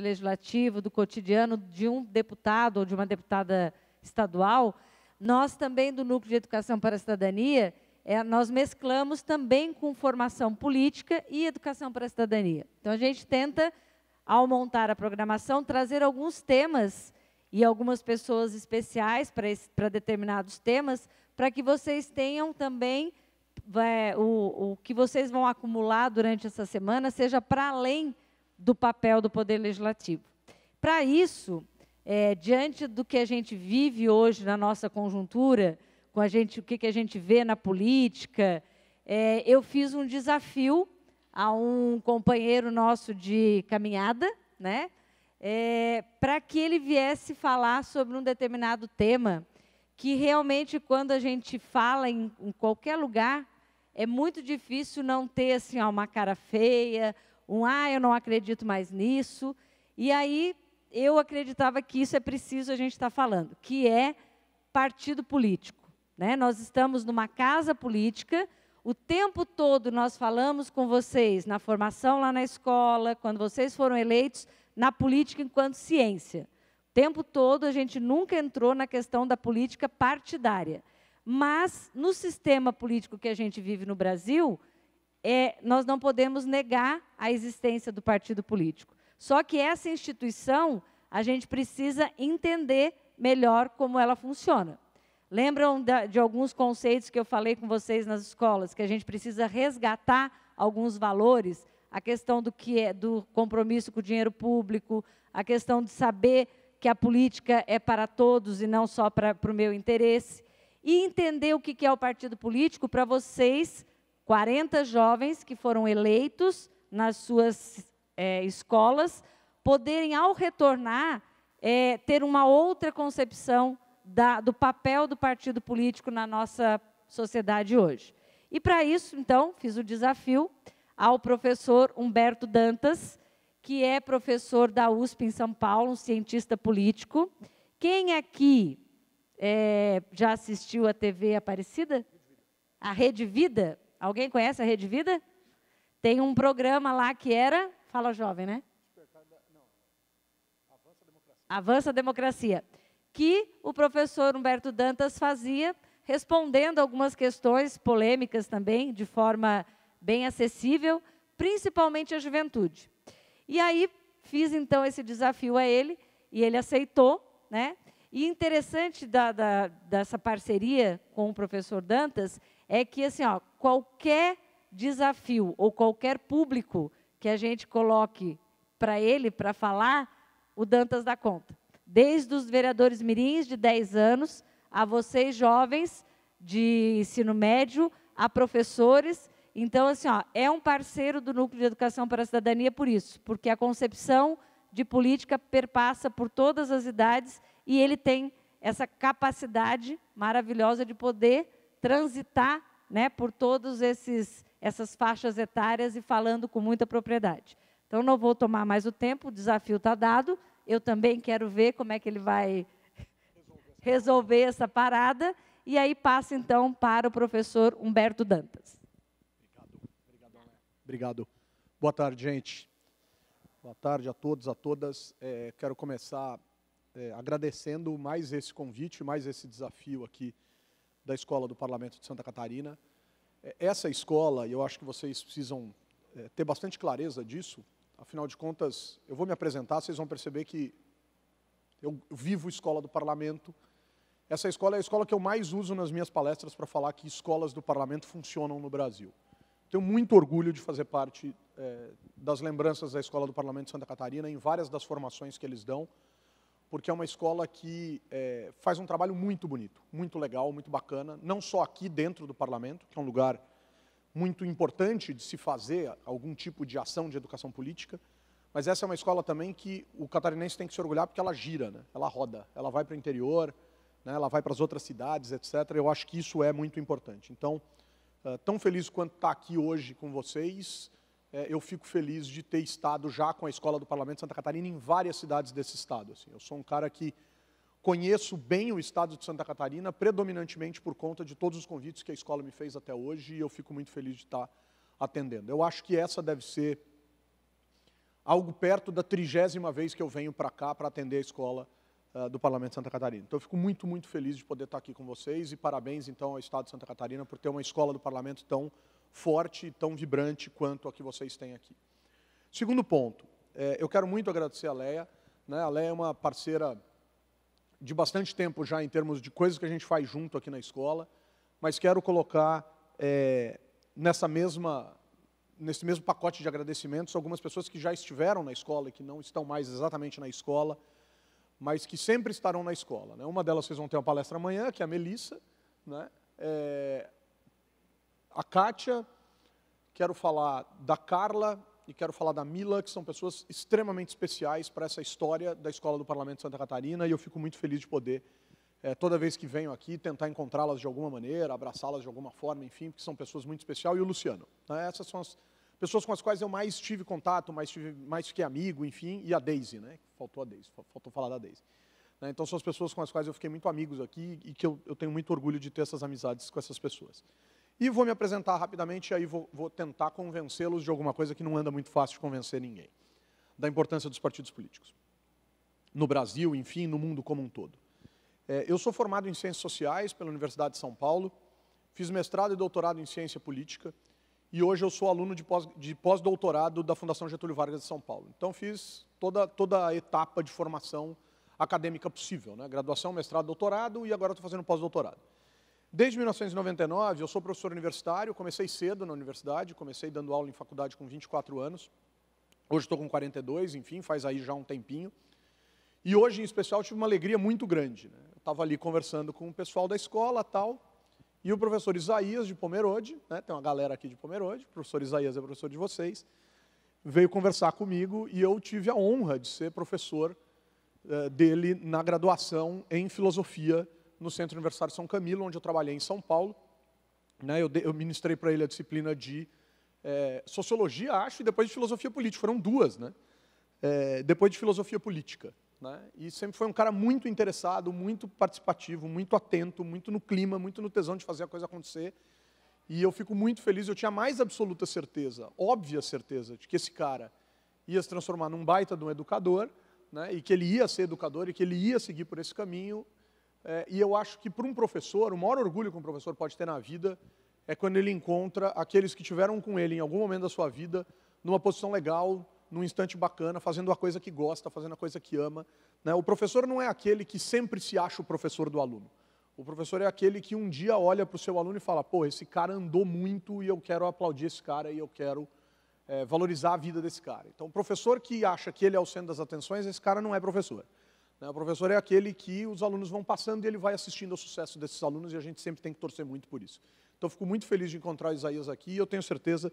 legislativo, do cotidiano de um deputado ou de uma deputada estadual, nós também do Núcleo de Educação para a Cidadania, é, nós mesclamos também com formação política e educação para a cidadania. Então, a gente tenta, ao montar a programação, trazer alguns temas e algumas pessoas especiais para, para determinados temas, para que vocês tenham também é, o, o que vocês vão acumular durante essa semana, seja para além do papel do Poder Legislativo. Para isso, é, diante do que a gente vive hoje na nossa conjuntura, com a gente, o que, que a gente vê na política, é, eu fiz um desafio a um companheiro nosso de caminhada, né, é, para que ele viesse falar sobre um determinado tema que realmente quando a gente fala em, em qualquer lugar é muito difícil não ter assim uma cara feia um ah, eu não acredito mais nisso. E aí eu acreditava que isso é preciso a gente estar tá falando, que é partido político. Né? Nós estamos numa casa política, o tempo todo nós falamos com vocês na formação lá na escola, quando vocês foram eleitos, na política enquanto ciência. O tempo todo a gente nunca entrou na questão da política partidária. Mas no sistema político que a gente vive no Brasil, é, nós não podemos negar a existência do partido político. Só que essa instituição, a gente precisa entender melhor como ela funciona. Lembram da, de alguns conceitos que eu falei com vocês nas escolas, que a gente precisa resgatar alguns valores, a questão do que é do compromisso com o dinheiro público, a questão de saber que a política é para todos e não só para, para o meu interesse, e entender o que é o partido político para vocês 40 jovens que foram eleitos nas suas é, escolas poderem, ao retornar, é, ter uma outra concepção da, do papel do partido político na nossa sociedade hoje. E para isso, então, fiz o desafio ao professor Humberto Dantas, que é professor da USP em São Paulo, um cientista político. Quem aqui é, já assistiu à TV Aparecida? A Rede Vida? Alguém conhece a Rede Vida? Tem um programa lá que era, fala jovem, né? Avança a Democracia, que o professor Humberto Dantas fazia, respondendo algumas questões polêmicas também, de forma bem acessível, principalmente à juventude. E aí fiz então esse desafio a ele, e ele aceitou, né? E interessante da, da, dessa parceria com o professor Dantas é que assim, ó, qualquer desafio ou qualquer público que a gente coloque para ele para falar, o Dantas dá conta. Desde os vereadores mirins de 10 anos a vocês jovens de ensino médio, a professores, então assim, ó, é um parceiro do Núcleo de Educação para a Cidadania por isso, porque a concepção de política perpassa por todas as idades e ele tem essa capacidade maravilhosa de poder transitar né, por todas essas faixas etárias e falando com muita propriedade. Então, não vou tomar mais o tempo, o desafio está dado. Eu também quero ver como é que ele vai resolver essa parada. E aí passa, então, para o professor Humberto Dantas. Obrigado. Né? Obrigado. Boa tarde, gente. Boa tarde a todos, a todas. É, quero começar é, agradecendo mais esse convite, mais esse desafio aqui da Escola do Parlamento de Santa Catarina. É, essa escola, e eu acho que vocês precisam é, ter bastante clareza disso, afinal de contas, eu vou me apresentar, vocês vão perceber que eu vivo escola do parlamento. Essa escola é a escola que eu mais uso nas minhas palestras para falar que escolas do parlamento funcionam no Brasil. Tenho muito orgulho de fazer parte é, das lembranças da escola do parlamento de Santa Catarina em várias das formações que eles dão porque é uma escola que é, faz um trabalho muito bonito, muito legal, muito bacana, não só aqui dentro do parlamento, que é um lugar muito importante de se fazer algum tipo de ação de educação política, mas essa é uma escola também que o catarinense tem que se orgulhar porque ela gira, né? ela roda, ela vai para o interior, né? ela vai para as outras cidades, etc. Eu acho que isso é muito importante. Então, ah, tão feliz quanto estar tá aqui hoje com vocês, é, eu fico feliz de ter estado já com a Escola do Parlamento de Santa Catarina em várias cidades desse estado. Assim. Eu sou um cara que conheço bem o estado de Santa Catarina, predominantemente por conta de todos os convites que a escola me fez até hoje, e eu fico muito feliz de estar atendendo. Eu acho que essa deve ser algo perto da trigésima vez que eu venho para cá para atender a escola ah, do Parlamento de Santa Catarina. Então, eu fico muito, muito feliz de poder estar aqui com vocês e parabéns, então, ao Estado de Santa Catarina por ter uma escola do Parlamento tão forte e tão vibrante quanto a que vocês têm aqui. Segundo ponto, é, eu quero muito agradecer a Leia. Né? A Leia é uma parceira de bastante tempo já em termos de coisas que a gente faz junto aqui na escola, mas quero colocar é, nessa mesma nesse mesmo pacote de agradecimentos algumas pessoas que já estiveram na escola e que não estão mais exatamente na escola, mas que sempre estarão na escola. Né? Uma delas vocês vão ter uma palestra amanhã, que é a Melissa. Né? É, a Kátia, quero falar da Carla e quero falar da Mila, que são pessoas extremamente especiais para essa história da Escola do Parlamento de Santa Catarina, e eu fico muito feliz de poder, é, toda vez que venho aqui, tentar encontrá-las de alguma maneira, abraçá-las de alguma forma, enfim, porque são pessoas muito especiais, e o Luciano. Né? Essas são as pessoas com as quais eu mais tive contato, mais, tive, mais fiquei amigo, enfim, e a Daisy, né? Faltou a Daisy, faltou falar da Daisy. Né? Então são as pessoas com as quais eu fiquei muito amigos aqui e que eu, eu tenho muito orgulho de ter essas amizades com essas pessoas. E vou me apresentar rapidamente, e aí vou, vou tentar convencê-los de alguma coisa que não anda muito fácil de convencer ninguém, da importância dos partidos políticos. No Brasil, enfim, no mundo como um todo. É, eu sou formado em Ciências Sociais pela Universidade de São Paulo, fiz mestrado e doutorado em Ciência Política, e hoje eu sou aluno de pós-doutorado pós da Fundação Getúlio Vargas de São Paulo. Então, fiz toda, toda a etapa de formação acadêmica possível, né? graduação, mestrado, doutorado, e agora estou fazendo pós-doutorado. Desde 1999, eu sou professor universitário, comecei cedo na universidade, comecei dando aula em faculdade com 24 anos. Hoje estou com 42, enfim, faz aí já um tempinho. E hoje, em especial, tive uma alegria muito grande. Né? Eu estava ali conversando com o pessoal da escola tal, e o professor Isaías de Pomerode, né? tem uma galera aqui de Pomerode, o professor Isaías é professor de vocês, veio conversar comigo e eu tive a honra de ser professor uh, dele na graduação em filosofia no Centro Universitário São Camilo, onde eu trabalhei em São Paulo. Né, eu, de, eu, ministrei para ele a disciplina de é, sociologia, acho, e depois de filosofia política. Foram duas, né? É, depois de filosofia política. Né? E sempre foi um cara muito interessado, muito participativo, muito atento, muito no clima, muito no tesão de fazer a coisa acontecer. E eu fico muito feliz, eu tinha mais absoluta certeza, óbvia certeza, de que esse cara ia se transformar num baita de um educador, né? e que ele ia ser educador e que ele ia seguir por esse caminho, é, e eu acho que para um professor, o maior orgulho que um professor pode ter na vida é quando ele encontra aqueles que tiveram com ele em algum momento da sua vida, numa posição legal, num instante bacana, fazendo a coisa que gosta, fazendo a coisa que ama. Né? O professor não é aquele que sempre se acha o professor do aluno. O professor é aquele que um dia olha para o seu aluno e fala: pô, esse cara andou muito e eu quero aplaudir esse cara e eu quero é, valorizar a vida desse cara. Então, o professor que acha que ele é o centro das atenções, esse cara não é professor. Né, o professor é aquele que os alunos vão passando e ele vai assistindo ao sucesso desses alunos e a gente sempre tem que torcer muito por isso. Então, fico muito feliz de encontrar o Isaías aqui e eu tenho certeza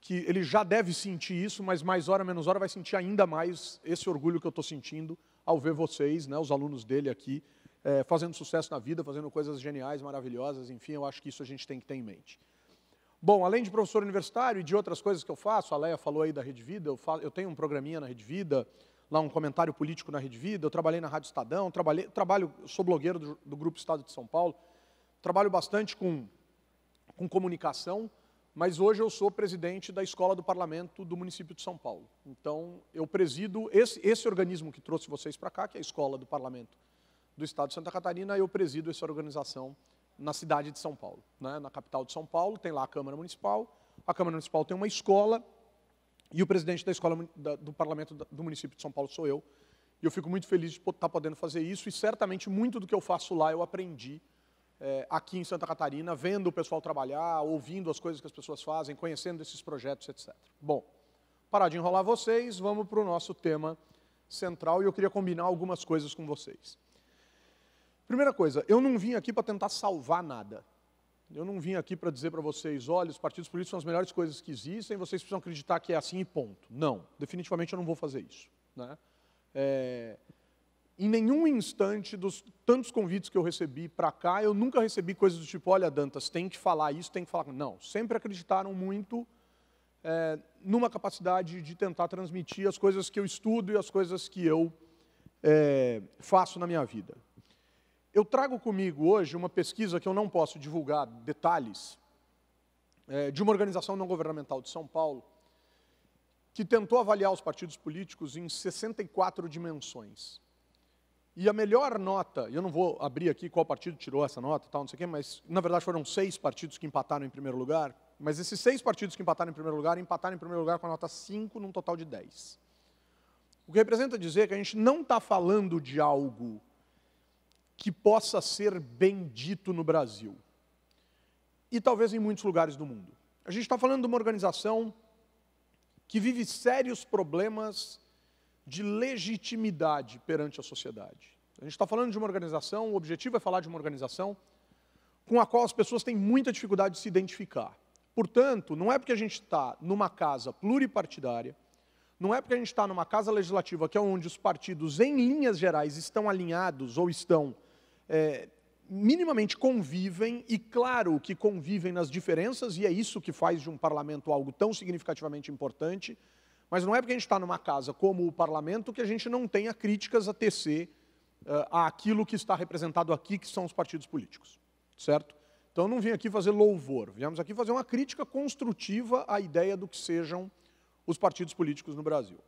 que ele já deve sentir isso, mas mais hora, menos hora, vai sentir ainda mais esse orgulho que eu estou sentindo ao ver vocês, né, os alunos dele aqui, é, fazendo sucesso na vida, fazendo coisas geniais, maravilhosas, enfim, eu acho que isso a gente tem que ter em mente. Bom, além de professor universitário e de outras coisas que eu faço, a Leia falou aí da Rede Vida, eu, faço, eu tenho um programinha na Rede Vida, lá um comentário político na Rede Vida, eu trabalhei na Rádio Estadão, trabalhei, trabalho, sou blogueiro do, do, Grupo Estado de São Paulo, trabalho bastante com, com comunicação, mas hoje eu sou presidente da Escola do Parlamento do município de São Paulo. Então, eu presido esse, esse organismo que trouxe vocês para cá, que é a Escola do Parlamento do Estado de Santa Catarina, eu presido essa organização na cidade de São Paulo, né? na capital de São Paulo, tem lá a Câmara Municipal, a Câmara Municipal tem uma escola e o presidente da escola da, do parlamento do município de São Paulo sou eu. E eu fico muito feliz de estar tá podendo fazer isso. E certamente muito do que eu faço lá eu aprendi é, aqui em Santa Catarina, vendo o pessoal trabalhar, ouvindo as coisas que as pessoas fazem, conhecendo esses projetos, etc. Bom, parar de enrolar vocês, vamos para o nosso tema central e eu queria combinar algumas coisas com vocês. Primeira coisa, eu não vim aqui para tentar salvar nada. Eu não vim aqui para dizer para vocês, olha, os partidos políticos são as melhores coisas que existem, vocês precisam acreditar que é assim e ponto. Não, definitivamente eu não vou fazer isso. Né? É, em nenhum instante dos tantos convites que eu recebi para cá, eu nunca recebi coisas do tipo, olha, Dantas, tem que falar isso, tem que falar. Não, sempre acreditaram muito é, numa capacidade de tentar transmitir as coisas que eu estudo e as coisas que eu é, faço na minha vida. Eu trago comigo hoje uma pesquisa que eu não posso divulgar detalhes, é, de uma organização não governamental de São Paulo, que tentou avaliar os partidos políticos em 64 dimensões. E a melhor nota, eu não vou abrir aqui qual partido tirou essa nota, tal, não sei o quê, mas na verdade foram seis partidos que empataram em primeiro lugar, mas esses seis partidos que empataram em primeiro lugar, empataram em primeiro lugar com a nota 5 num total de 10. O que representa dizer que a gente não está falando de algo que possa ser bendito no Brasil e talvez em muitos lugares do mundo. A gente está falando de uma organização que vive sérios problemas de legitimidade perante a sociedade. A gente está falando de uma organização, o objetivo é falar de uma organização com a qual as pessoas têm muita dificuldade de se identificar. Portanto, não é porque a gente está numa casa pluripartidária, não é porque a gente está numa casa legislativa que é onde os partidos, em linhas gerais, estão alinhados ou estão é, minimamente convivem, e claro que convivem nas diferenças, e é isso que faz de um parlamento algo tão significativamente importante, mas não é porque a gente está numa casa como o parlamento que a gente não tenha críticas a tecer uh, é, àquilo que está representado aqui, que são os partidos políticos, certo? Então não vim aqui fazer louvor, viemos aqui fazer uma crítica construtiva à ideia do que sejam os partidos políticos no Brasil.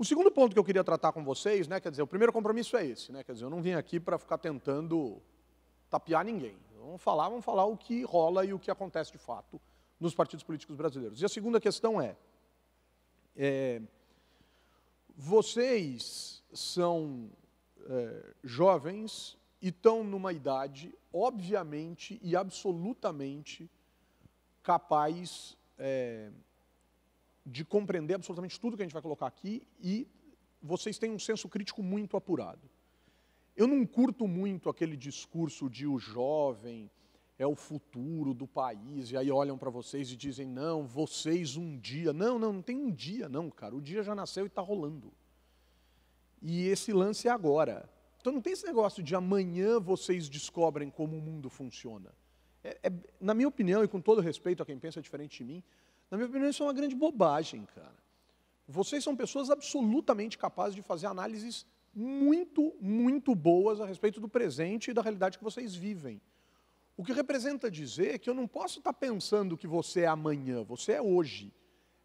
O segundo ponto que eu queria tratar com vocês, né, quer dizer, o primeiro compromisso é esse, né, quer dizer, eu não vim aqui para ficar tentando tapear ninguém. Vamos falar, vamos falar o que rola e o que acontece de fato nos partidos políticos brasileiros. E a segunda questão é, é vocês são é, jovens e estão numa idade, obviamente e absolutamente, capaz é, de compreender absolutamente tudo que a gente vai colocar aqui e vocês têm um senso crítico muito apurado. Eu não curto muito aquele discurso de o jovem é o futuro do país, e aí olham para vocês e dizem, não, vocês um dia. Não, não, não tem um dia, não, cara. O dia já nasceu e está rolando. E esse lance é agora. Então não tem esse negócio de amanhã vocês descobrem como o mundo funciona. É, é, na minha opinião, e com todo respeito a quem pensa diferente de mim, na minha opinião, isso é uma grande bobagem, cara. Vocês são pessoas absolutamente capazes de fazer análises muito, muito boas a respeito do presente e da realidade que vocês vivem. O que representa dizer que eu não posso estar pensando que você é amanhã, você é hoje.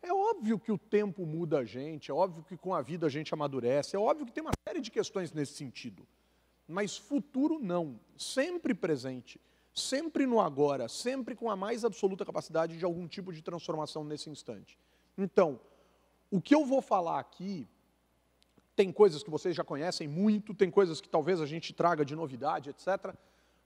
É óbvio que o tempo muda a gente, é óbvio que com a vida a gente amadurece, é óbvio que tem uma série de questões nesse sentido. Mas futuro não, sempre presente sempre no agora, sempre com a mais absoluta capacidade de algum tipo de transformação nesse instante. Então, o que eu vou falar aqui tem coisas que vocês já conhecem muito, tem coisas que talvez a gente traga de novidade, etc.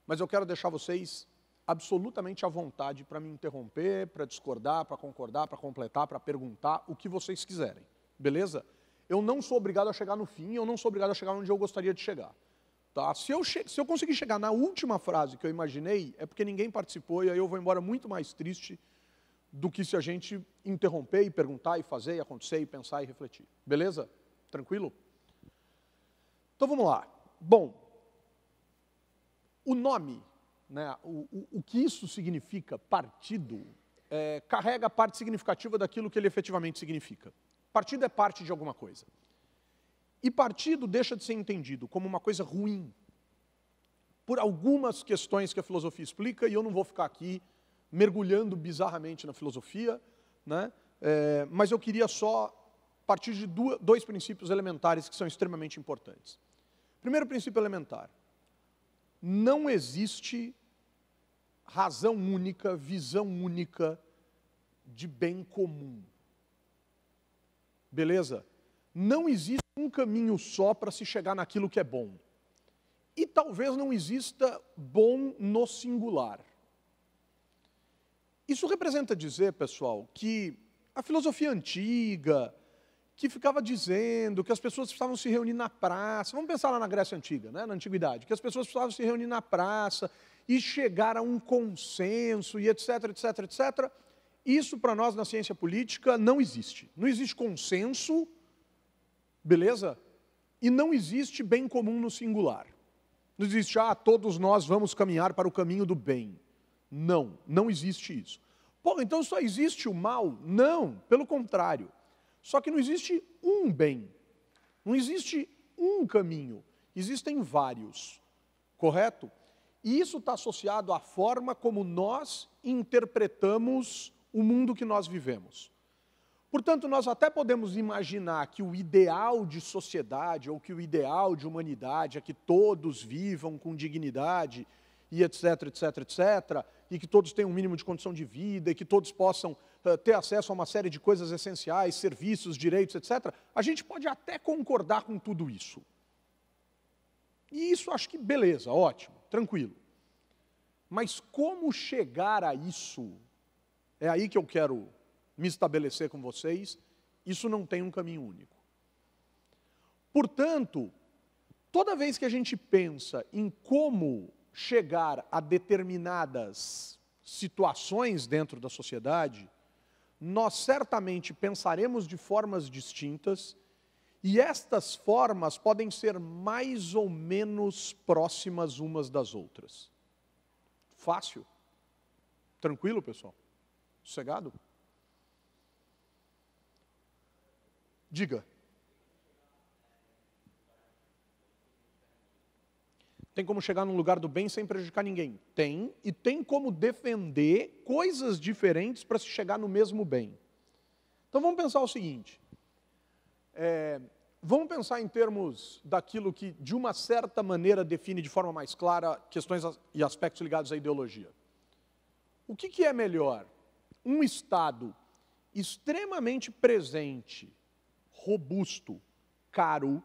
Mas eu quero deixar vocês absolutamente à vontade para me interromper, para discordar, para concordar, para completar, para perguntar o que vocês quiserem, beleza? Eu não sou obrigado a chegar no fim, eu não sou obrigado a chegar onde eu gostaria de chegar. Tá? Se, eu se eu conseguir chegar na última frase que eu imaginei, é porque ninguém participou e aí eu vou embora muito mais triste do que se a gente interromper e perguntar e fazer e acontecer e pensar e refletir. Beleza? Tranquilo? Então vamos lá. Bom, o nome, né, o, o, o que isso significa, partido, é, carrega a parte significativa daquilo que ele efetivamente significa. Partido é parte de alguma coisa. E partido deixa de ser entendido como uma coisa ruim, por algumas questões que a filosofia explica, e eu não vou ficar aqui mergulhando bizarramente na filosofia, né? É, mas eu queria só partir de dois princípios elementares que são extremamente importantes. Primeiro princípio elementar: não existe razão única, visão única de bem comum. Beleza? Não existe um caminho só para se chegar naquilo que é bom. E talvez não exista bom no singular. Isso representa dizer, pessoal, que a filosofia antiga, que ficava dizendo que as pessoas precisavam se reunir na praça, vamos pensar lá na Grécia Antiga, né, na Antiguidade, que as pessoas precisavam se reunir na praça e chegar a um consenso e etc, etc, etc. Isso para nós na ciência política não existe. Não existe consenso Beleza? E não existe bem comum no singular. Não existe, ah, todos nós vamos caminhar para o caminho do bem. Não, não existe isso. Pô, então só existe o mal? Não, pelo contrário. Só que não existe um bem. Não existe um caminho. Existem vários. Correto? E isso está associado à forma como nós interpretamos o mundo que nós vivemos. Portanto, nós até podemos imaginar que o ideal de sociedade ou que o ideal de humanidade é que todos vivam com dignidade e etc, etc, etc, e que todos tenham um mínimo de condição de vida e que todos possam uh, ter acesso a uma série de coisas essenciais, serviços, direitos, etc. A gente pode até concordar com tudo isso. E isso acho que beleza, ótimo, tranquilo. Mas como chegar a isso? É aí que eu quero me estabelecer com vocês, isso não tem um caminho único. Portanto, toda vez que a gente pensa em como chegar a determinadas situações dentro da sociedade, nós certamente pensaremos de formas distintas e estas formas podem ser mais ou menos próximas umas das outras. Fácil? Tranquilo, pessoal? Sossegado? Diga. Tem como chegar num lugar do bem sem prejudicar ninguém? Tem, e tem como defender coisas diferentes para se chegar no mesmo bem. Então vamos pensar o seguinte: é, vamos pensar em termos daquilo que, de uma certa maneira, define de forma mais clara questões e aspectos ligados à ideologia. O que, que é melhor? Um Estado extremamente presente robusto, caro,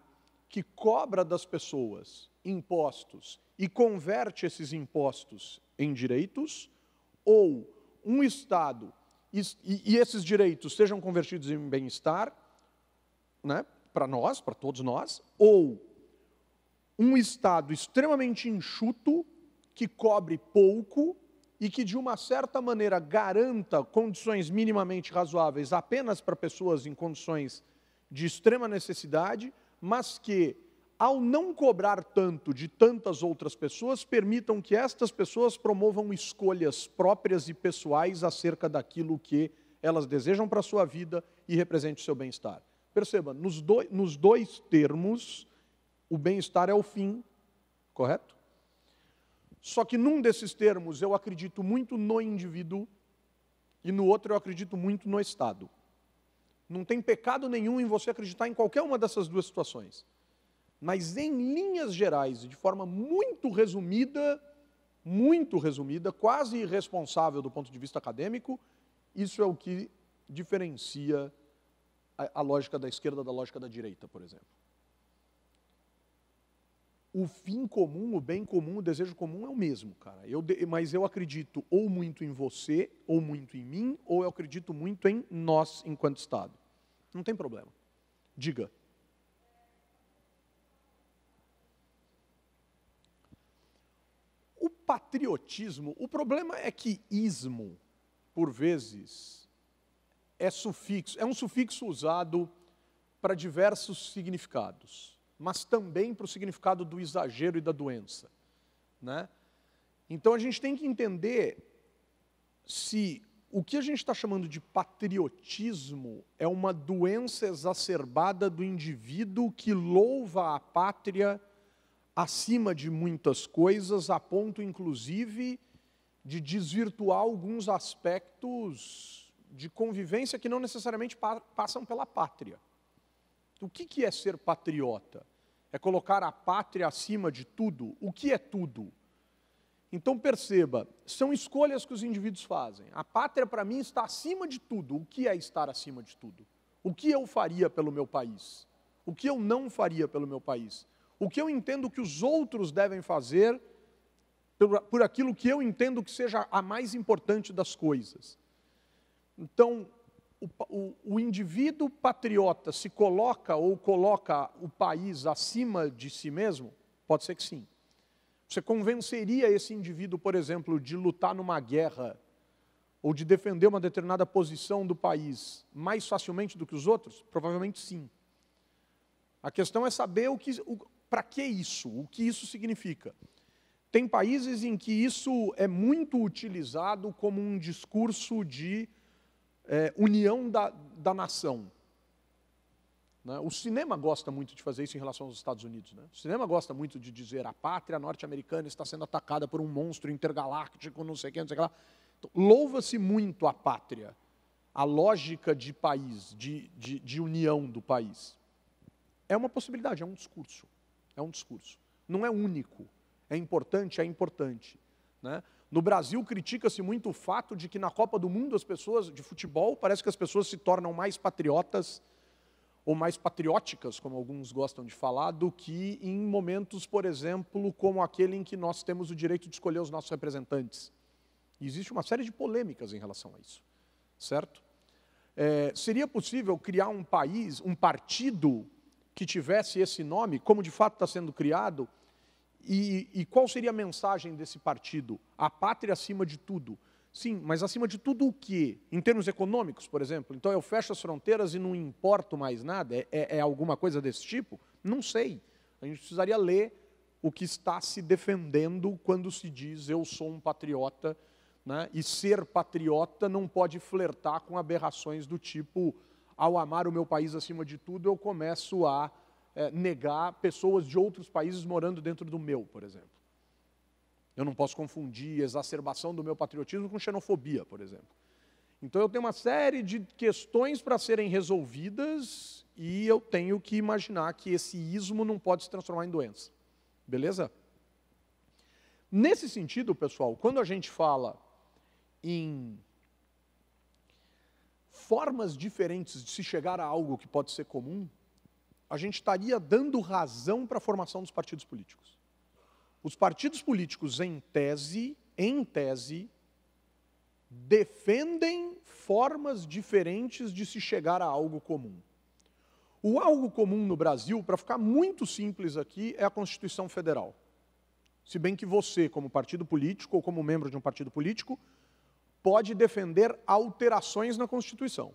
que cobra das pessoas impostos e converte esses impostos em direitos, ou um Estado e, e esses direitos sejam convertidos em bem-estar, né, para nós, para todos nós, ou um Estado extremamente enxuto, que cobre pouco e que, de uma certa maneira, garanta condições minimamente razoáveis apenas para pessoas em condições de extrema necessidade, mas que, ao não cobrar tanto de tantas outras pessoas, permitam que estas pessoas promovam escolhas próprias e pessoais acerca daquilo que elas desejam para a sua vida e represente o seu bem-estar. Perceba, nos, do, nos dois termos, o bem-estar é o fim, correto? Só que num desses termos eu acredito muito no indivíduo e no outro eu acredito muito no Estado. Não tem pecado nenhum em você acreditar em qualquer uma dessas duas situações. Mas, em linhas gerais, e de forma muito resumida, muito resumida, quase irresponsável do ponto de vista acadêmico, isso é o que diferencia a, a lógica da esquerda da lógica da direita, por exemplo o fim comum, o bem comum, o desejo comum é o mesmo, cara. Eu, mas eu acredito ou muito em você, ou muito em mim, ou eu acredito muito em nós enquanto Estado. Não tem problema. Diga. O patriotismo, o problema é que ismo, por vezes, é sufixo, é um sufixo usado para diversos significados mas também para o significado do exagero e da doença. Né? Então a gente tem que entender se o que a gente está chamando de patriotismo é uma doença exacerbada do indivíduo que louva a pátria acima de muitas coisas, a ponto, inclusive, de desvirtuar alguns aspectos de convivência que não necessariamente passam pela pátria. O que, que é ser patriota? É colocar a pátria acima de tudo? O que é tudo? Então perceba, são escolhas que os indivíduos fazem. A pátria, para mim, está acima de tudo. O que é estar acima de tudo? O que eu faria pelo meu país? O que eu não faria pelo meu país? O que eu entendo que os outros devem fazer por, por aquilo que eu entendo que seja a mais importante das coisas? Então, o, o, o indivíduo patriota se coloca ou coloca o país acima de si mesmo? Pode ser que sim. Você convenceria esse indivíduo, por exemplo, de lutar numa guerra ou de defender uma determinada posição do país mais facilmente do que os outros? Provavelmente sim. A questão é saber o que, para que isso, o que isso significa. Tem países em que isso é muito utilizado como um discurso de é, união da, da nação. Né? O cinema gosta muito de fazer isso em relação aos Estados Unidos. Né? O cinema gosta muito de dizer a pátria norte-americana está sendo atacada por um monstro intergaláctico, não sei o que, não sei o que lá. Então, Louva-se muito a pátria, a lógica de país, de, de, de união do país. É uma possibilidade, é um discurso. É um discurso. Não é único. É importante, é importante. Né? No Brasil, critica-se muito o fato de que na Copa do Mundo as pessoas, de futebol, parece que as pessoas se tornam mais patriotas ou mais patrióticas, como alguns gostam de falar, do que em momentos, por exemplo, como aquele em que nós temos o direito de escolher os nossos representantes. E existe uma série de polêmicas em relação a isso, certo? É, seria possível criar um país, um partido que tivesse esse nome, como de fato está sendo criado, e, e qual seria a mensagem desse partido? A pátria acima de tudo. Sim, mas acima de tudo o quê? Em termos econômicos, por exemplo? Então eu fecho as fronteiras e não importo mais nada? É, é, é, alguma coisa desse tipo? Não sei. A gente precisaria ler o que está se defendendo quando se diz eu sou um patriota. Né? E ser patriota não pode flertar com aberrações do tipo ao amar o meu país acima de tudo, eu começo a é, negar pessoas de outros países morando dentro do meu, por exemplo. Eu não posso confundir exacerbação do meu patriotismo com xenofobia, por exemplo. Então eu tenho uma série de questões para serem resolvidas e eu tenho que imaginar que esse ismo não pode se transformar em doença. Beleza? Nesse sentido, pessoal, quando a gente fala em formas diferentes de se chegar a algo que pode ser comum, a gente estaria dando razão para a formação dos partidos políticos. Os partidos políticos, em tese, em tese, defendem formas diferentes de se chegar a algo comum. O algo comum no Brasil, para ficar muito simples aqui, é a Constituição Federal. Se bem que você, como partido político ou como membro de um partido político, pode defender alterações na Constituição.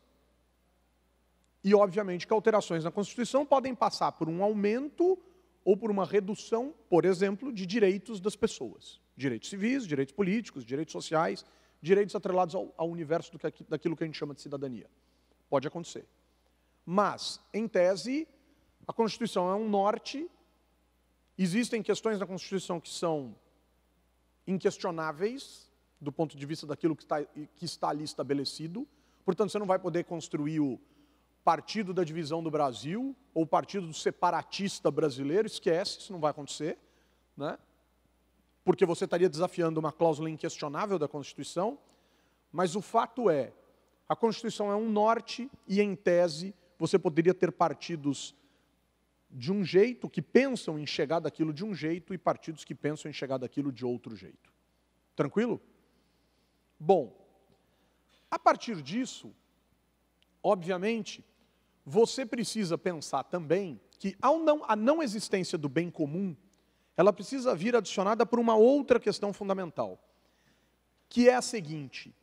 E, obviamente, que alterações na Constituição podem passar por um aumento ou por uma redução, por exemplo, de direitos das pessoas. Direitos civis, direitos políticos, direitos sociais, direitos atrelados ao, ao universo que, daquilo que a gente chama de cidadania. Pode acontecer. Mas, em tese, a Constituição é um norte. Existem questões na Constituição que são inquestionáveis do ponto de vista daquilo que está, que está ali estabelecido. Portanto, você não vai poder construir o partido da divisão do Brasil ou partido do separatista brasileiro, esquece, isso não vai acontecer, né? porque você estaria desafiando uma cláusula inquestionável da Constituição, mas o fato é, a Constituição é um norte e, em tese, você poderia ter partidos de um jeito, que pensam em chegar daquilo de um jeito, e partidos que pensam em chegar daquilo de outro jeito. Tranquilo? Bom, a partir disso, obviamente, você precisa pensar também que ao não, a não existência do bem comum, ela precisa vir adicionada por uma outra questão fundamental, que é a seguinte: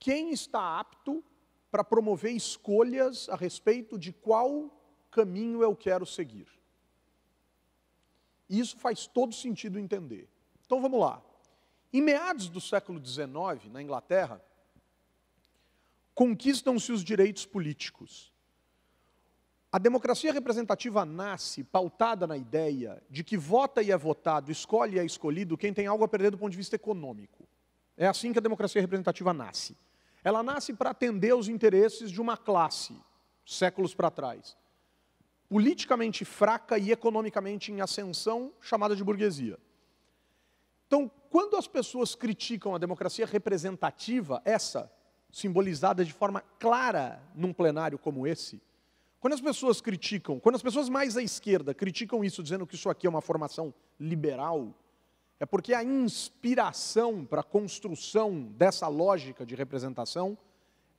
quem está apto para promover escolhas a respeito de qual caminho eu quero seguir? E isso faz todo sentido entender. Então vamos lá. Em meados do século XIX, na Inglaterra, conquistam-se os direitos políticos. A democracia representativa nasce pautada na ideia de que vota e é votado, escolhe e é escolhido quem tem algo a perder do ponto de vista econômico. É assim que a democracia representativa nasce. Ela nasce para atender os interesses de uma classe, séculos para trás, politicamente fraca e economicamente em ascensão, chamada de burguesia. Então, quando as pessoas criticam a democracia representativa, essa simbolizada de forma clara num plenário como esse, quando as pessoas criticam, quando as pessoas mais à esquerda criticam isso, dizendo que isso aqui é uma formação liberal, é porque a inspiração para a construção dessa lógica de representação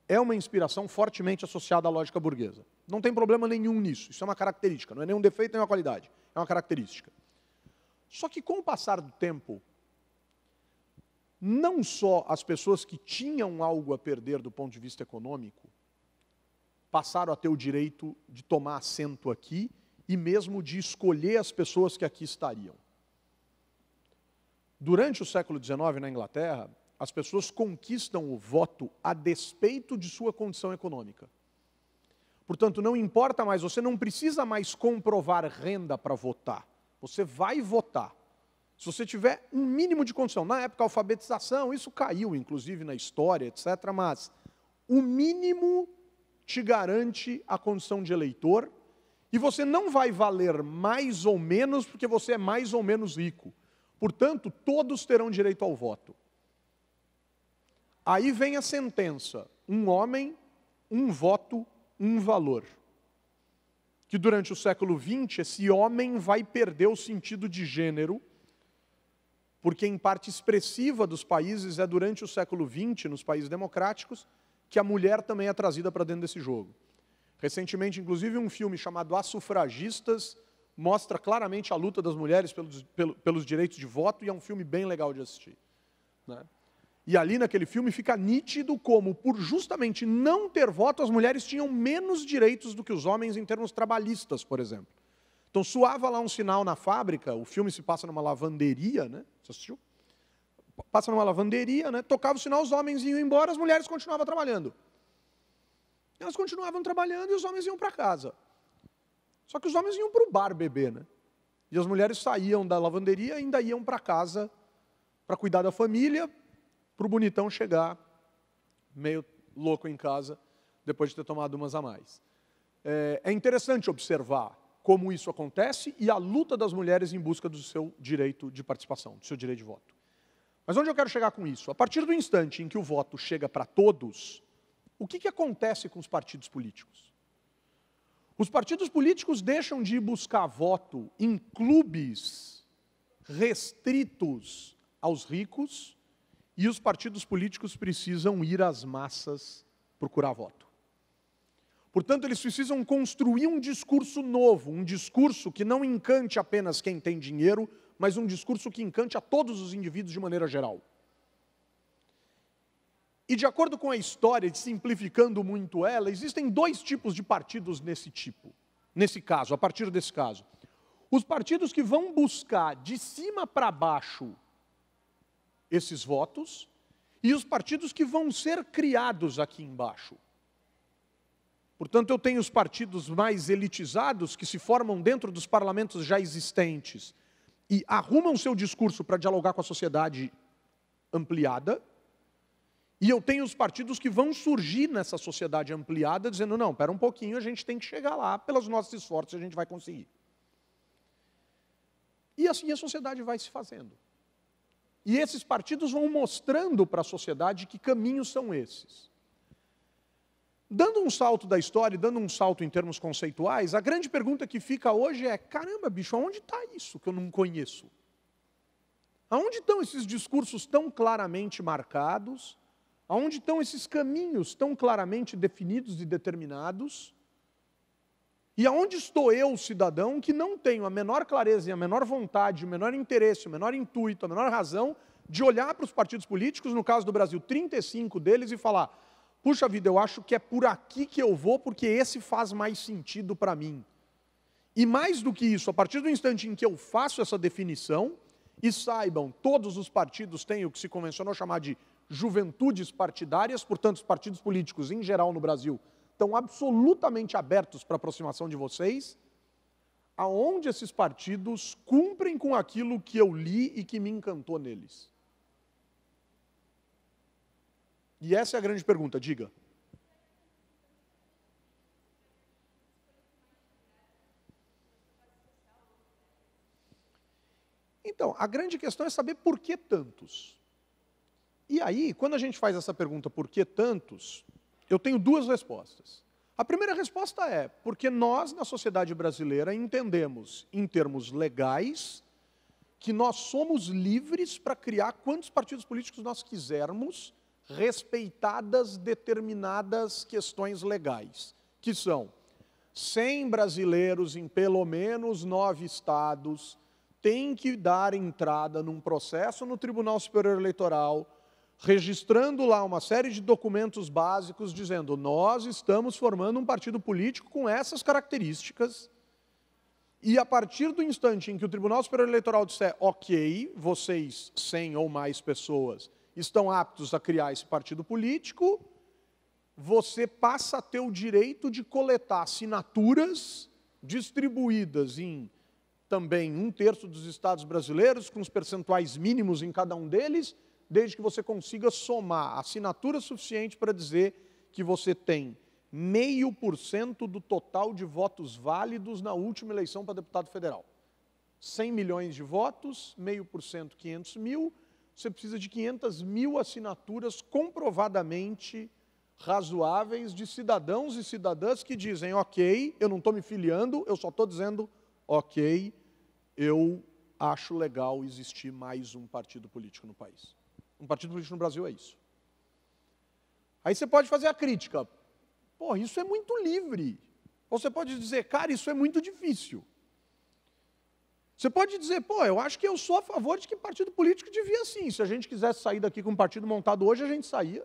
é uma inspiração fortemente associada à lógica burguesa. Não tem problema nenhum nisso, isso é uma característica, não é nenhum defeito nem uma qualidade, é uma característica. Só que com o passar do tempo, não só as pessoas que tinham algo a perder do ponto de vista econômico passaram a ter o direito de tomar assento aqui e mesmo de escolher as pessoas que aqui estariam. Durante o século XIX, na Inglaterra, as pessoas conquistam o voto a despeito de sua condição econômica. Portanto, não importa mais, você não precisa mais comprovar renda para votar. Você vai votar. Se você tiver um mínimo de condição. Na época, a alfabetização, isso caiu, inclusive, na história, etc. Mas o mínimo te garante a condição de eleitor, e você não vai valer mais ou menos porque você é mais ou menos rico. Portanto, todos terão direito ao voto. Aí vem a sentença: um homem, um voto, um valor. Que durante o século XX, esse homem vai perder o sentido de gênero, porque em parte expressiva dos países é durante o século XX, nos países democráticos, que a mulher também é trazida para dentro desse jogo. Recentemente, inclusive, um filme chamado As Sufragistas mostra claramente a luta das mulheres pelos, pelos direitos de voto e é um filme bem legal de assistir. Né? E ali naquele filme fica nítido como, por justamente não ter voto, as mulheres tinham menos direitos do que os homens em termos trabalhistas, por exemplo. Então, suava lá um sinal na fábrica, o filme se passa numa lavanderia, né? Você assistiu? passa numa lavanderia, né? tocava o sinal, os homens iam embora, as mulheres continuavam trabalhando. Elas continuavam trabalhando e os homens iam para casa. Só que os homens iam para o bar beber, né? E as mulheres saíam da lavanderia e ainda iam para casa para cuidar da família, para o bonitão chegar meio louco em casa depois de ter tomado umas a mais. É, é interessante observar como isso acontece e a luta das mulheres em busca do seu direito de participação, do seu direito de voto. Mas onde eu quero chegar com isso? A partir do instante em que o voto chega para todos, o que, que acontece com os partidos políticos? Os partidos políticos deixam de buscar voto em clubes restritos aos ricos e os partidos políticos precisam ir às massas procurar voto. Portanto, eles precisam construir um discurso novo, um discurso que não encante apenas quem tem dinheiro, mas um discurso que encante a todos os indivíduos de maneira geral. E de acordo com a história, simplificando muito ela, existem dois tipos de partidos nesse tipo, nesse caso, a partir desse caso. Os partidos que vão buscar de cima para baixo esses votos e os partidos que vão ser criados aqui embaixo. Portanto, eu tenho os partidos mais elitizados que se formam dentro dos parlamentos já existentes e arrumam seu discurso para dialogar com a sociedade ampliada, e eu tenho os partidos que vão surgir nessa sociedade ampliada dizendo: não, espera um pouquinho, a gente tem que chegar lá, pelos nossos esforços a gente vai conseguir. E assim a sociedade vai se fazendo. E esses partidos vão mostrando para a sociedade que caminhos são esses. Dando um salto da história dando um salto em termos conceituais, a grande pergunta que fica hoje é: caramba, bicho, aonde está isso que eu não conheço? Aonde estão esses discursos tão claramente marcados? Aonde estão esses caminhos tão claramente definidos e determinados? E aonde estou eu, cidadão, que não tenho a menor clareza, a menor vontade, o menor interesse, o menor intuito, a menor razão de olhar para os partidos políticos, no caso do Brasil, 35 deles, e falar: puxa vida, eu acho que é por aqui que eu vou, porque esse faz mais sentido para mim. E mais do que isso, a partir do instante em que eu faço essa definição, e saibam, todos os partidos têm o que se convencionou chamar de juventudes partidárias, portanto, os partidos políticos em geral no Brasil estão absolutamente abertos para aproximação de vocês, aonde esses partidos cumprem com aquilo que eu li e que me encantou neles. E essa é a grande pergunta, diga. Então, a grande questão é saber por que tantos. E aí, quando a gente faz essa pergunta, por que tantos, eu tenho duas respostas. A primeira resposta é porque nós, na sociedade brasileira, entendemos, em termos legais, que nós somos livres para criar quantos partidos políticos nós quisermos respeitadas determinadas questões legais, que são 100 brasileiros em pelo menos nove estados têm que dar entrada num processo no Tribunal Superior Eleitoral, registrando lá uma série de documentos básicos dizendo: nós estamos formando um partido político com essas características. E a partir do instante em que o Tribunal Superior Eleitoral disser, ok, vocês, 100 ou mais pessoas, estão aptos a criar esse partido político, você passa a ter o direito de coletar assinaturas distribuídas em também um terço dos estados brasileiros, com os percentuais mínimos em cada um deles, desde que você consiga somar assinatura suficiente para dizer que você tem meio por cento do total de votos válidos na última eleição para deputado federal. 100 milhões de votos, meio por cento, 500 mil, você precisa de 500 mil assinaturas comprovadamente razoáveis de cidadãos e cidadãs que dizem: ok, eu não estou me filiando, eu só estou dizendo: ok, eu acho legal existir mais um partido político no país. Um partido político no Brasil é isso. Aí você pode fazer a crítica: pô, isso é muito livre. Ou você pode dizer, cara, isso é muito difícil. Você pode dizer, pô, eu acho que eu sou a favor de que partido político devia sim. Se a gente quisesse sair daqui com um partido montado hoje, a gente saía.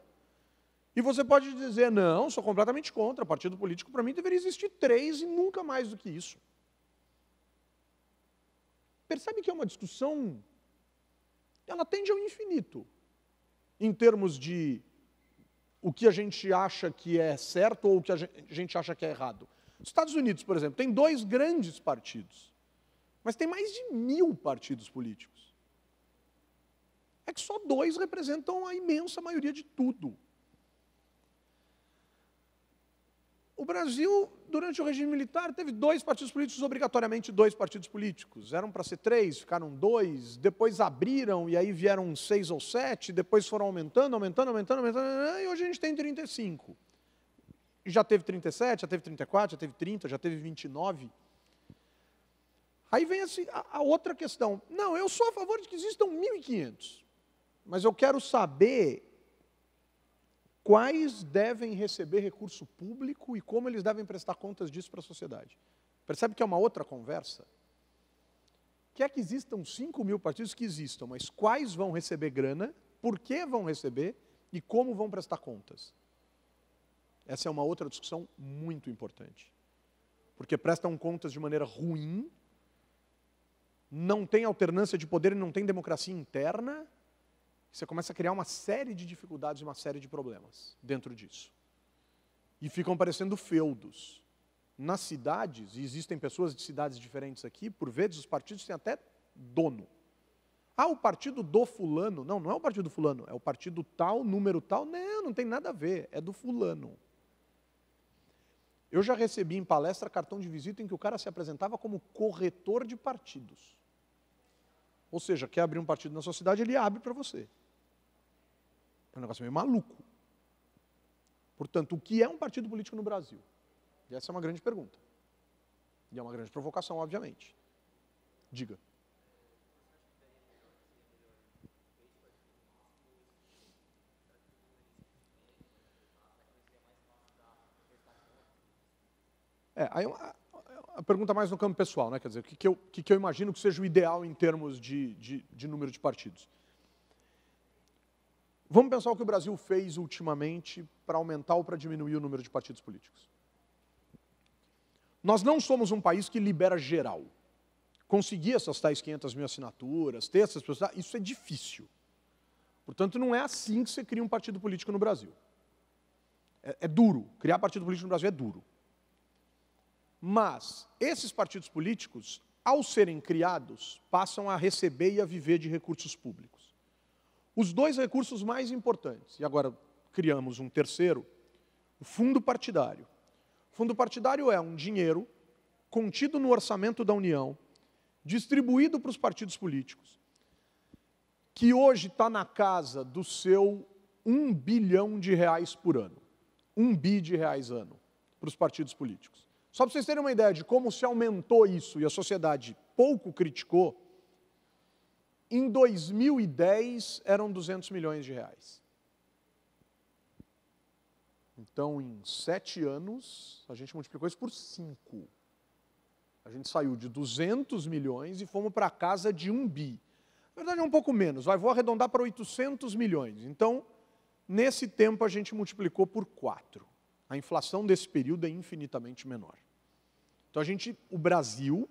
E você pode dizer, não, sou completamente contra. Partido político, para mim, deveria existir três e nunca mais do que isso. Percebe que é uma discussão. Ela tende ao infinito, em termos de o que a gente acha que é certo ou o que a gente acha que é errado. Os Estados Unidos, por exemplo, tem dois grandes partidos mas tem mais de mil partidos políticos. É que só dois representam a imensa maioria de tudo. O Brasil, durante o regime militar, teve dois partidos políticos, obrigatoriamente dois partidos políticos. Eram para ser três, ficaram dois, depois abriram e aí vieram seis ou sete, depois foram aumentando, aumentando, aumentando, aumentando, e hoje a gente tem 35. Já teve 37, já teve 34, já teve 30, já teve 29. Aí vem assim, a, a outra questão. Não, eu sou a favor de que existam 1.500, mas eu quero saber quais devem receber recurso público e como eles devem prestar contas disso para a sociedade. Percebe que é uma outra conversa? Quer que existam 5 mil partidos que existam, mas quais vão receber grana, por que vão receber e como vão prestar contas? Essa é uma outra discussão muito importante. Porque prestam contas de maneira ruim não tem alternância de poder e não tem democracia interna, você começa a criar uma série de dificuldades e uma série de problemas dentro disso. E ficam parecendo feudos. Nas cidades, e existem pessoas de cidades diferentes aqui, por vezes os partidos têm até dono. Ah, o partido do fulano. Não, não é o partido do fulano, é o partido tal, número tal. Não, não tem nada a ver, é do fulano. Eu já recebi em palestra cartão de visita em que o cara se apresentava como corretor de partidos. Ou seja, quer abrir um partido na sua cidade, ele abre para você. É um negócio meio maluco. Portanto, o que é um partido político no Brasil? E essa é uma grande pergunta. E é uma grande provocação, obviamente. Diga. É, aí, é a pergunta mais no campo pessoal, né? Quer dizer, o que, que, eu, que, que eu imagino que seja o ideal em termos de, de, de número de partidos. Vamos pensar o que o Brasil fez ultimamente para aumentar ou para diminuir o número de partidos políticos. Nós não somos um país que libera geral. Conseguir essas tais 500 mil assinaturas, ter essas pessoas, ah, isso é difícil. Portanto, não é assim que você cria um partido político no Brasil. É, é duro. Criar partido político no Brasil é duro. Mas esses partidos políticos, ao serem criados, passam a receber e a viver de recursos públicos. Os dois recursos mais importantes, e agora criamos um terceiro, o fundo partidário. O fundo partidário é um dinheiro contido no orçamento da União, distribuído para os partidos políticos, que hoje está na casa do seu um bilhão de reais por ano. um bi de reais ano para os partidos políticos. Só para vocês terem uma ideia de como se aumentou isso e a sociedade pouco criticou, em 2010 eram 200 milhões de reais. Então, em sete anos, a gente multiplicou isso por cinco. A gente saiu de 200 milhões e fomos para a casa de um bi. Na verdade, é um pouco menos, vai, vou arredondar para 800 milhões. Então, nesse tempo, a gente multiplicou por quatro. A inflação desse período é infinitamente menor. Então a gente, o Brasil,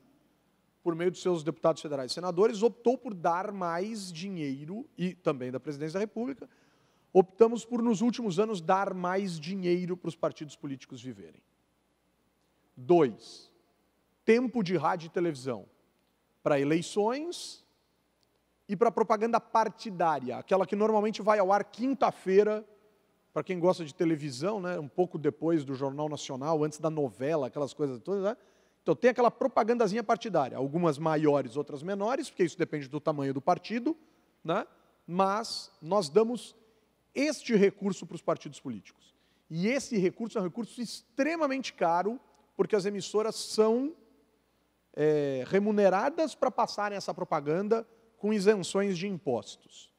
por meio dos seus deputados federais e senadores, optou por dar mais dinheiro e também da presidência da República, optamos por nos últimos anos dar mais dinheiro para os partidos políticos viverem. Dois, tempo de rádio e televisão para eleições e para propaganda partidária, aquela que normalmente vai ao ar quinta-feira para quem gosta de televisão, né, um pouco depois do Jornal Nacional, antes da novela, aquelas coisas todas, né? Então tem aquela propagandazinha partidária, algumas maiores, outras menores, porque isso depende do tamanho do partido, né? mas nós damos este recurso para os partidos políticos. E esse recurso é um recurso extremamente caro, porque as emissoras são é, remuneradas para passarem essa propaganda com isenções de impostos.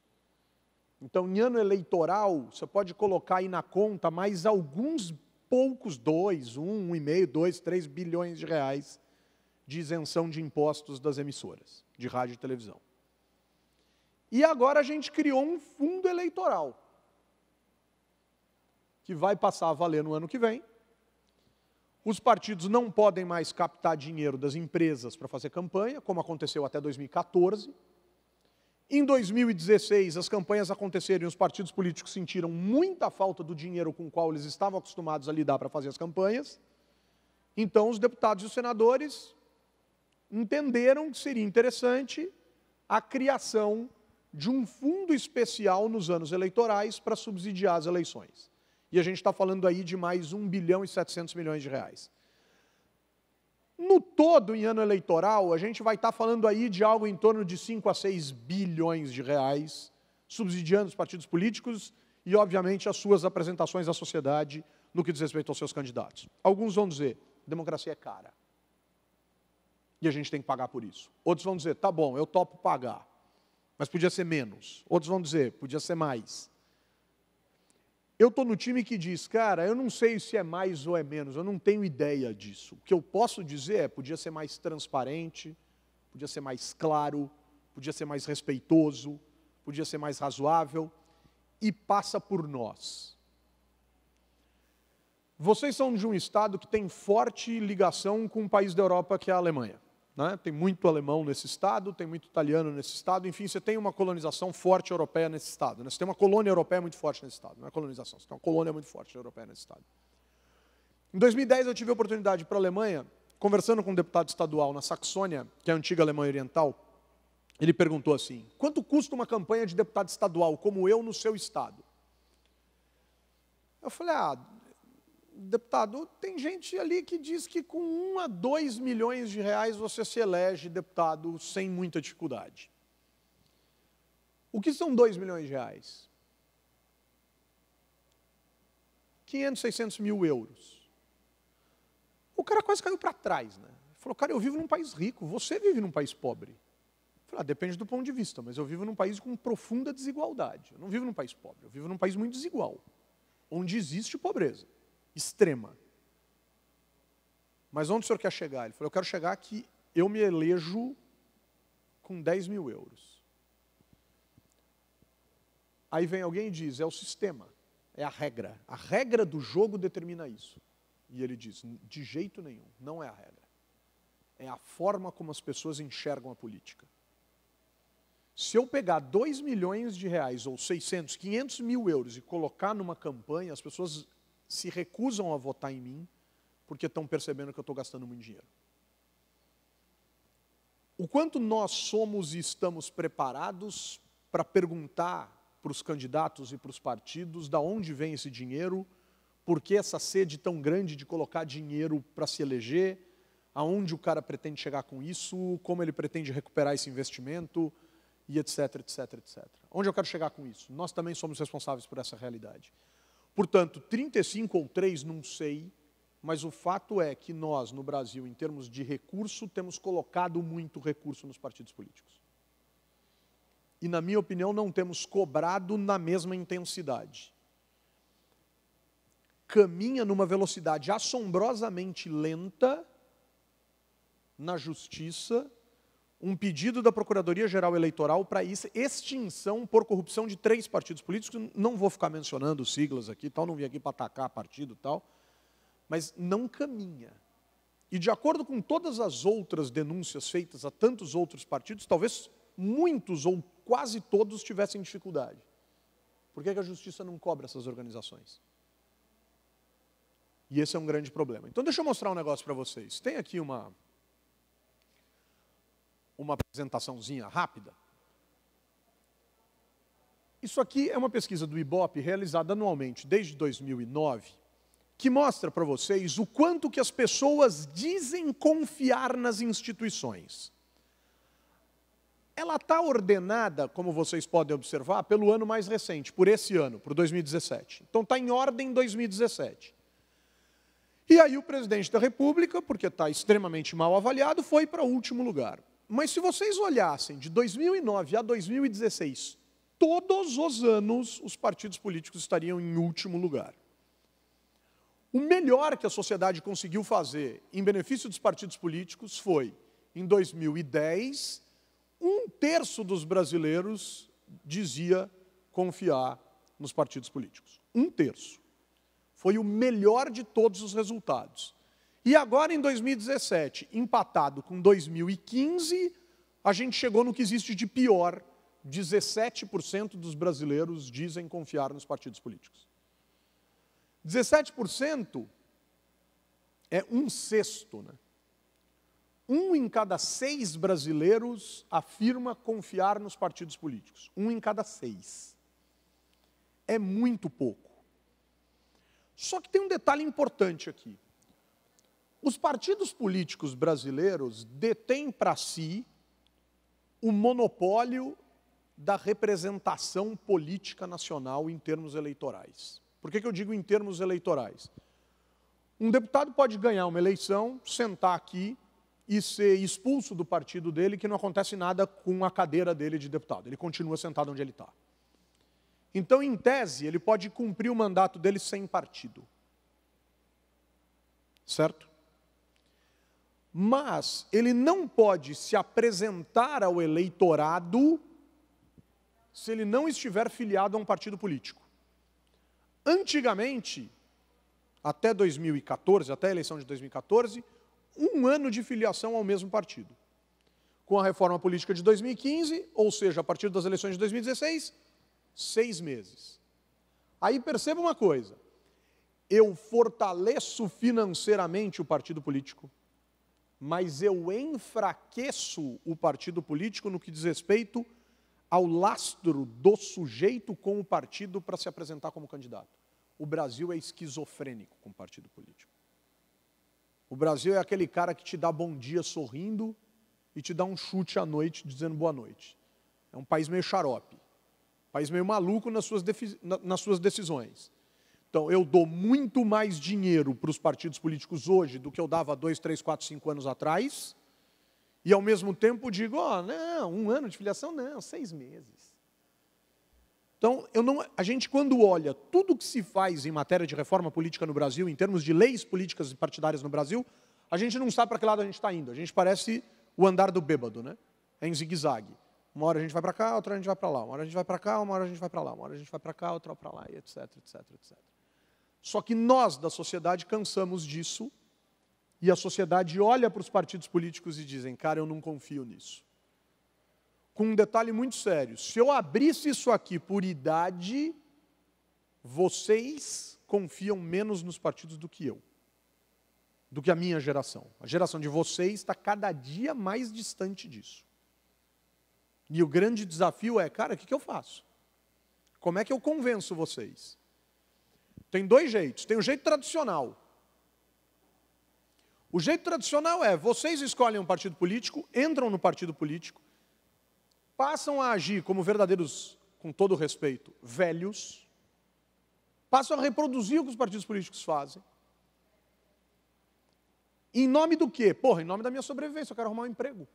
Então, em ano eleitoral, você pode colocar aí na conta mais alguns poucos, dois, um, um e meio, dois, três bilhões de reais de isenção de impostos das emissoras de rádio e televisão. E agora a gente criou um fundo eleitoral que vai passar a valer no ano que vem. Os partidos não podem mais captar dinheiro das empresas para fazer campanha, como aconteceu até 2014. Em 2016, as campanhas aconteceram e os partidos políticos sentiram muita falta do dinheiro com o qual eles estavam acostumados a lidar para fazer as campanhas. Então, os deputados e os senadores entenderam que seria interessante a criação de um fundo especial nos anos eleitorais para subsidiar as eleições. E a gente está falando aí de mais 1 bilhão e 700 milhões de reais. No todo, em ano eleitoral, a gente vai estar tá falando aí de algo em torno de 5 a 6 bilhões de reais, subsidiando os partidos políticos e, obviamente, as suas apresentações à sociedade no que diz respeito aos seus candidatos. Alguns vão dizer, democracia é cara. E a gente tem que pagar por isso. Outros vão dizer, tá bom, eu topo pagar, mas podia ser menos. Outros vão dizer, podia ser mais. Eu estou no time que diz, cara, eu não sei se é mais ou é menos, eu não tenho ideia disso. O que eu posso dizer é, podia ser mais transparente, podia ser mais claro, podia ser mais respeitoso, podia ser mais razoável, e passa por nós. Vocês são de um Estado que tem forte ligação com um país da Europa que é a Alemanha. Né? Tem muito alemão nesse estado, tem muito italiano nesse estado, enfim, você tem uma colonização forte europeia nesse estado. Né? Você tem uma colônia europeia muito forte nesse estado, não é colonização, você tem uma colônia muito forte europeia nesse estado. Em 2010 eu tive a oportunidade para a Alemanha, conversando com um deputado estadual na Saxônia, que é a antiga Alemanha Oriental, ele perguntou assim: quanto custa uma campanha de deputado estadual como eu no seu estado? Eu falei: ah, deputado, tem gente ali que diz que com 1 a 2 milhões de reais você se elege deputado sem muita dificuldade. O que são 2 milhões de reais? 500, 600 mil euros. O cara quase caiu para trás, né? Falou, cara, eu vivo num país rico, você vive num país pobre. Falei, ah, depende do ponto de vista, mas eu vivo num país com profunda desigualdade. Eu não vivo num país pobre, eu vivo num país muito desigual, onde existe pobreza extrema. Mas onde o senhor quer chegar? Ele falou: Eu quero chegar que eu me elejo com 10 mil euros. Aí vem alguém e diz: É o sistema, é a regra. A regra do jogo determina isso. E ele diz: De jeito nenhum, não é a regra. É a forma como as pessoas enxergam a política. Se eu pegar 2 milhões de reais, ou 600, 500 mil euros e colocar numa campanha, as pessoas se recusam a votar em mim porque estão percebendo que eu estou gastando muito dinheiro. O quanto nós somos e estamos preparados para perguntar para os candidatos e para os partidos da onde vem esse dinheiro, por que essa sede tão grande de colocar dinheiro para se eleger, aonde o cara pretende chegar com isso, como ele pretende recuperar esse investimento e etc, etc, etc. Onde eu quero chegar com isso? Nós também somos responsáveis por essa realidade. Portanto, 35 ou 3, não sei, mas o fato é que nós, no Brasil, em termos de recurso, temos colocado muito recurso nos partidos políticos. E, na minha opinião, não temos cobrado na mesma intensidade. Caminha numa velocidade assombrosamente lenta na justiça um pedido da Procuradoria-Geral Eleitoral para extinção por corrupção de três partidos políticos. Não vou ficar mencionando siglas aqui, tal, não vim aqui para atacar partido tal, mas não caminha. E de acordo com todas as outras denúncias feitas a tantos outros partidos, talvez muitos ou quase todos tivessem dificuldade. Por que, é que a justiça não cobra essas organizações? E esse é um grande problema. Então, deixa eu mostrar um negócio para vocês. Tem aqui uma, uma apresentaçãozinha rápida. Isso aqui é uma pesquisa do IBOP realizada anualmente desde 2009, que mostra para vocês o quanto que as pessoas dizem confiar nas instituições. Ela está ordenada, como vocês podem observar, pelo ano mais recente, por esse ano, por 2017. Então está em ordem 2017. E aí o presidente da República, porque está extremamente mal avaliado, foi para o último lugar. Mas se vocês olhassem de 2009 a 2016, todos os anos os partidos políticos estariam em último lugar. O melhor que a sociedade conseguiu fazer em benefício dos partidos políticos foi, em 2010, um terço dos brasileiros dizia confiar nos partidos políticos. Um terço. Foi o melhor de todos os resultados. E agora em 2017, empatado com 2015, a gente chegou no que existe de pior: 17% dos brasileiros dizem confiar nos partidos políticos. 17% é um sexto, né? Um em cada seis brasileiros afirma confiar nos partidos políticos. Um em cada seis. É muito pouco. Só que tem um detalhe importante aqui. Os partidos políticos brasileiros detêm para si o monopólio da representação política nacional em termos eleitorais. Por que, que eu digo em termos eleitorais? Um deputado pode ganhar uma eleição, sentar aqui e ser expulso do partido dele, que não acontece nada com a cadeira dele de deputado. Ele continua sentado onde ele está. Então, em tese, ele pode cumprir o mandato dele sem partido. Certo? mas ele não pode se apresentar ao eleitorado se ele não estiver filiado a um partido político. Antigamente, até 2014, até a eleição de 2014, um ano de filiação ao mesmo partido. Com a reforma política de 2015, ou seja, a partir das eleições de 2016, seis meses. Aí perceba uma coisa: eu fortaleço financeiramente o partido político mas eu enfraqueço o partido político no que diz respeito ao lastro do sujeito com o partido para se apresentar como candidato. O Brasil é esquizofrênico com o partido político. O Brasil é aquele cara que te dá bom dia sorrindo e te dá um chute à noite dizendo boa noite. É um país meio xarope, um país meio maluco nas suas, nas suas decisões. Então, eu dou muito mais dinheiro para os partidos políticos hoje do que eu dava dois, três, quatro, cinco anos atrás. E, ao mesmo tempo, digo: oh, não, um ano de filiação, não, seis meses. Então, eu não, a gente, quando olha tudo que se faz em matéria de reforma política no Brasil, em termos de leis políticas e partidárias no Brasil, a gente não sabe para que lado a gente está indo. A gente parece o andar do bêbado, né? É em zigue-zague. Uma hora a gente vai para cá, outra hora a gente vai para lá. Uma hora a gente vai para cá, uma hora a gente vai para lá. Uma hora a gente vai para cá, outra para lá, e etc, etc, etc. Só que nós, da sociedade, cansamos disso e a sociedade olha para os partidos políticos e dizem: cara, eu não confio nisso. Com um detalhe muito sério: se eu abrisse isso aqui por idade, vocês confiam menos nos partidos do que eu, do que a minha geração. A geração de vocês está cada dia mais distante disso. E o grande desafio é, cara, o que, que eu faço? Como é que eu convenço vocês? Tem dois jeitos. Tem o jeito tradicional. O jeito tradicional é: vocês escolhem um partido político, entram no partido político, passam a agir como verdadeiros, com todo respeito, velhos, passam a reproduzir o que os partidos políticos fazem. Em nome do quê? Porra, em nome da minha sobrevivência, eu quero arrumar um emprego.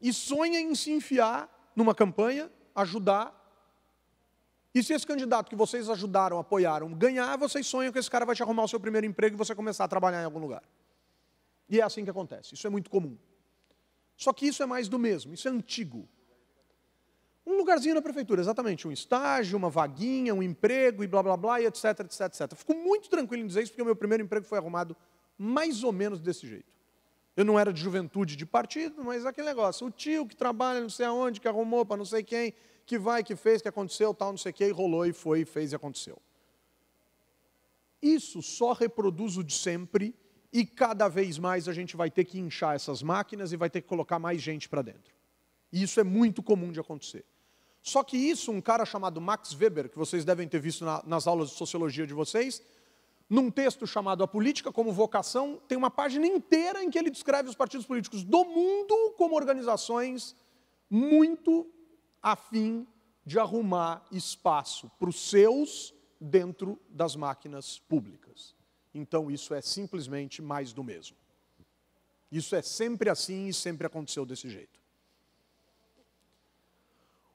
E sonha em se enfiar numa campanha, ajudar e se esse candidato que vocês ajudaram, apoiaram, ganhar, vocês sonham que esse cara vai te arrumar o seu primeiro emprego e você começar a trabalhar em algum lugar. E é assim que acontece. Isso é muito comum. Só que isso é mais do mesmo, isso é antigo. Um lugarzinho na prefeitura, exatamente, um estágio, uma vaguinha, um emprego e blá blá blá e etc, etc, etc. Fico muito tranquilo em dizer isso porque o meu primeiro emprego foi arrumado mais ou menos desse jeito. Eu não era de juventude de partido, mas aquele negócio, o tio que trabalha não sei aonde, que arrumou para não sei quem, que vai, que fez, que aconteceu, tal, não sei o quê, e rolou, e foi, e fez, e aconteceu. Isso só reproduz o de sempre, e cada vez mais a gente vai ter que inchar essas máquinas e vai ter que colocar mais gente para dentro. E isso é muito comum de acontecer. Só que isso, um cara chamado Max Weber, que vocês devem ter visto na, nas aulas de sociologia de vocês, num texto chamado A Política como Vocação, tem uma página inteira em que ele descreve os partidos políticos do mundo como organizações muito a fim de arrumar espaço para os seus dentro das máquinas públicas. Então isso é simplesmente mais do mesmo. Isso é sempre assim e sempre aconteceu desse jeito.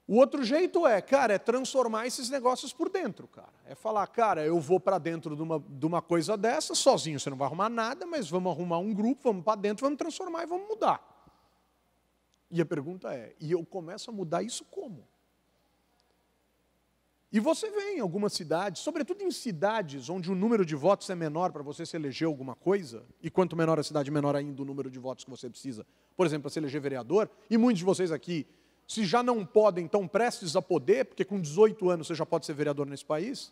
O outro jeito é, cara, é transformar esses negócios por dentro, cara. É falar, cara, eu vou para dentro de uma, de uma coisa dessa, sozinho você não vai arrumar nada, mas vamos arrumar um grupo, vamos para dentro, vamos transformar e vamos mudar. E a pergunta é: e eu começo a mudar isso como? E você vê em algumas cidades, sobretudo em cidades onde o número de votos é menor para você se eleger alguma coisa, e quanto menor a cidade, menor ainda o número de votos que você precisa, por exemplo, para se eleger vereador, e muitos de vocês aqui, se já não podem, estão prestes a poder, porque com 18 anos você já pode ser vereador nesse país.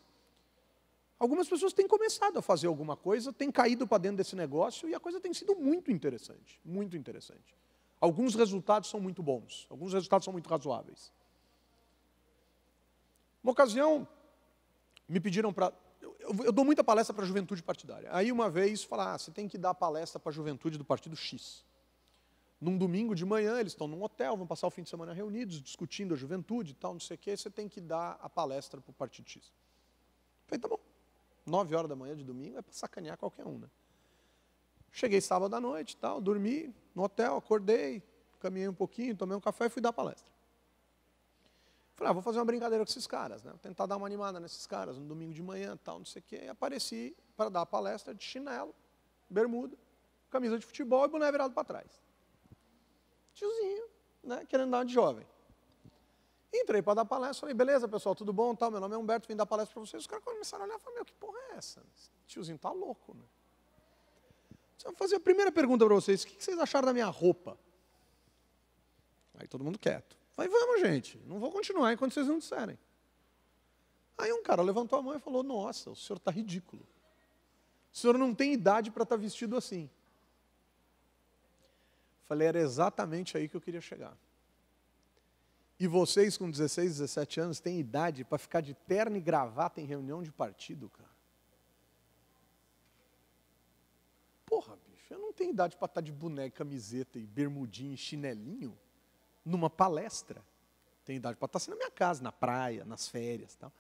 Algumas pessoas têm começado a fazer alguma coisa, têm caído para dentro desse negócio e a coisa tem sido muito interessante, muito interessante. Alguns resultados são muito bons, alguns resultados são muito razoáveis. Uma ocasião, me pediram para. Eu, eu, dou muita palestra para a juventude partidária. Aí uma vez falaram, ah, você tem que dar palestra para a juventude do partido X. Num domingo de manhã, eles estão num hotel, vão passar o fim de semana reunidos, discutindo a juventude e tal, não sei o quê, você tem que dar a palestra para o partido X. Eu falei, tá bom. Nove horas da manhã de domingo é para sacanear qualquer um, né? Cheguei sábado à noite, tal, dormi no hotel, acordei, caminhei um pouquinho, tomei um café e fui dar palestra. Falei, ah, vou fazer uma brincadeira com esses caras, né? Vou tentar dar uma animada nesses caras, no um domingo de manhã, tal, não sei o quê. E apareci para dar a palestra de chinelo, bermuda, camisa de futebol e boné virado para trás. Tiozinho, né? Querendo dar de jovem. Entrei para dar palestra, falei, beleza, pessoal, tudo bom? Tal, meu nome é Humberto, vim dar palestra para vocês. Os caras começaram a olhar e falaram, meu, que porra é essa? Esse tiozinho tá louco, né? Vou fazer a primeira pergunta para vocês: o que vocês acharam da minha roupa? Aí todo mundo quieto. Vai, vamos, gente, não vou continuar enquanto vocês não disserem. Aí um cara levantou a mão e falou: Nossa, o senhor está ridículo. O senhor não tem idade para estar tá vestido assim. Falei: Era exatamente aí que eu queria chegar. E vocês com 16, 17 anos têm idade para ficar de terno e gravata em reunião de partido, cara. Eu não tenho idade para estar tá de boneca, camiseta e bermudinho e chinelinho numa palestra. Tenho idade para estar tá assim na minha casa, na praia, nas férias tal.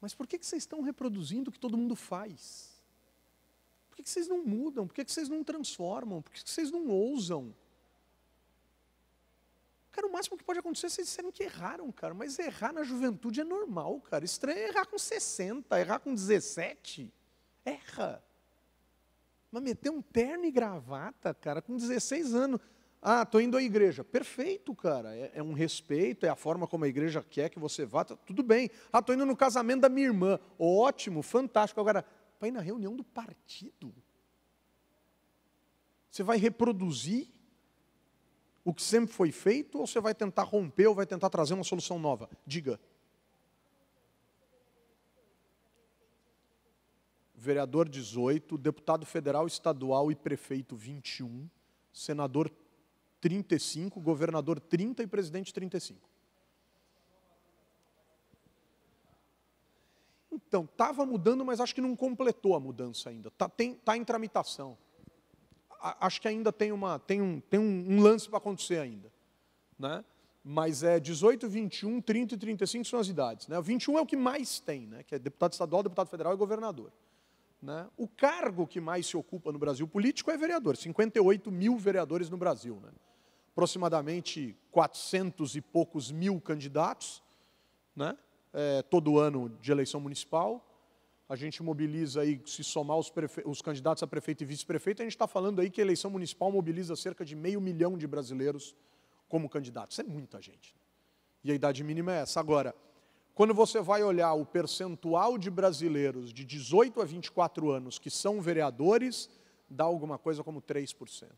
Mas por que, que vocês estão reproduzindo o que todo mundo faz? Por que, que vocês não mudam? Por que, que vocês não transformam? Por que, que vocês não ousam? Cara, o máximo que pode acontecer é vocês disserem que erraram, cara. Mas errar na juventude é normal, cara. Estranho é errar com 60, errar com 17. Erra. Mas meter um terno e gravata, cara, com 16 anos. Ah, estou indo à igreja. Perfeito, cara. É, é, um respeito, é a forma como a igreja quer que você vá. Tá, tudo bem. Ah, estou indo no casamento da minha irmã. Ótimo, fantástico. Agora, para ir na reunião do partido, você vai reproduzir o que sempre foi feito ou você vai tentar romper ou vai tentar trazer uma solução nova? Diga. vereador 18, deputado federal, estadual e prefeito 21, senador 35, governador 30 e presidente 35. Então, estava mudando, mas acho que não completou a mudança ainda. Está tá em tramitação. A, acho que ainda tem, uma, tem, um, tem um, um lance para acontecer ainda. Né? Mas é 18, 21, 30 e 35 são as idades. Né? O 21 é o que mais tem, né? que é deputado estadual, deputado federal e governador. Né? O cargo que mais se ocupa no Brasil político é vereador, 58 mil vereadores no Brasil. Né? Aproximadamente 400 e poucos mil candidatos, né? é, todo ano de eleição municipal. A gente mobiliza aí, se somar os, os candidatos a prefeito e vice-prefeito, a gente está falando aí que a eleição municipal mobiliza cerca de meio milhão de brasileiros como candidatos. Isso é muita gente. E a idade mínima é essa. Agora, quando você vai olhar o percentual de brasileiros de 18 a 24 anos que são vereadores, dá alguma coisa como 3%.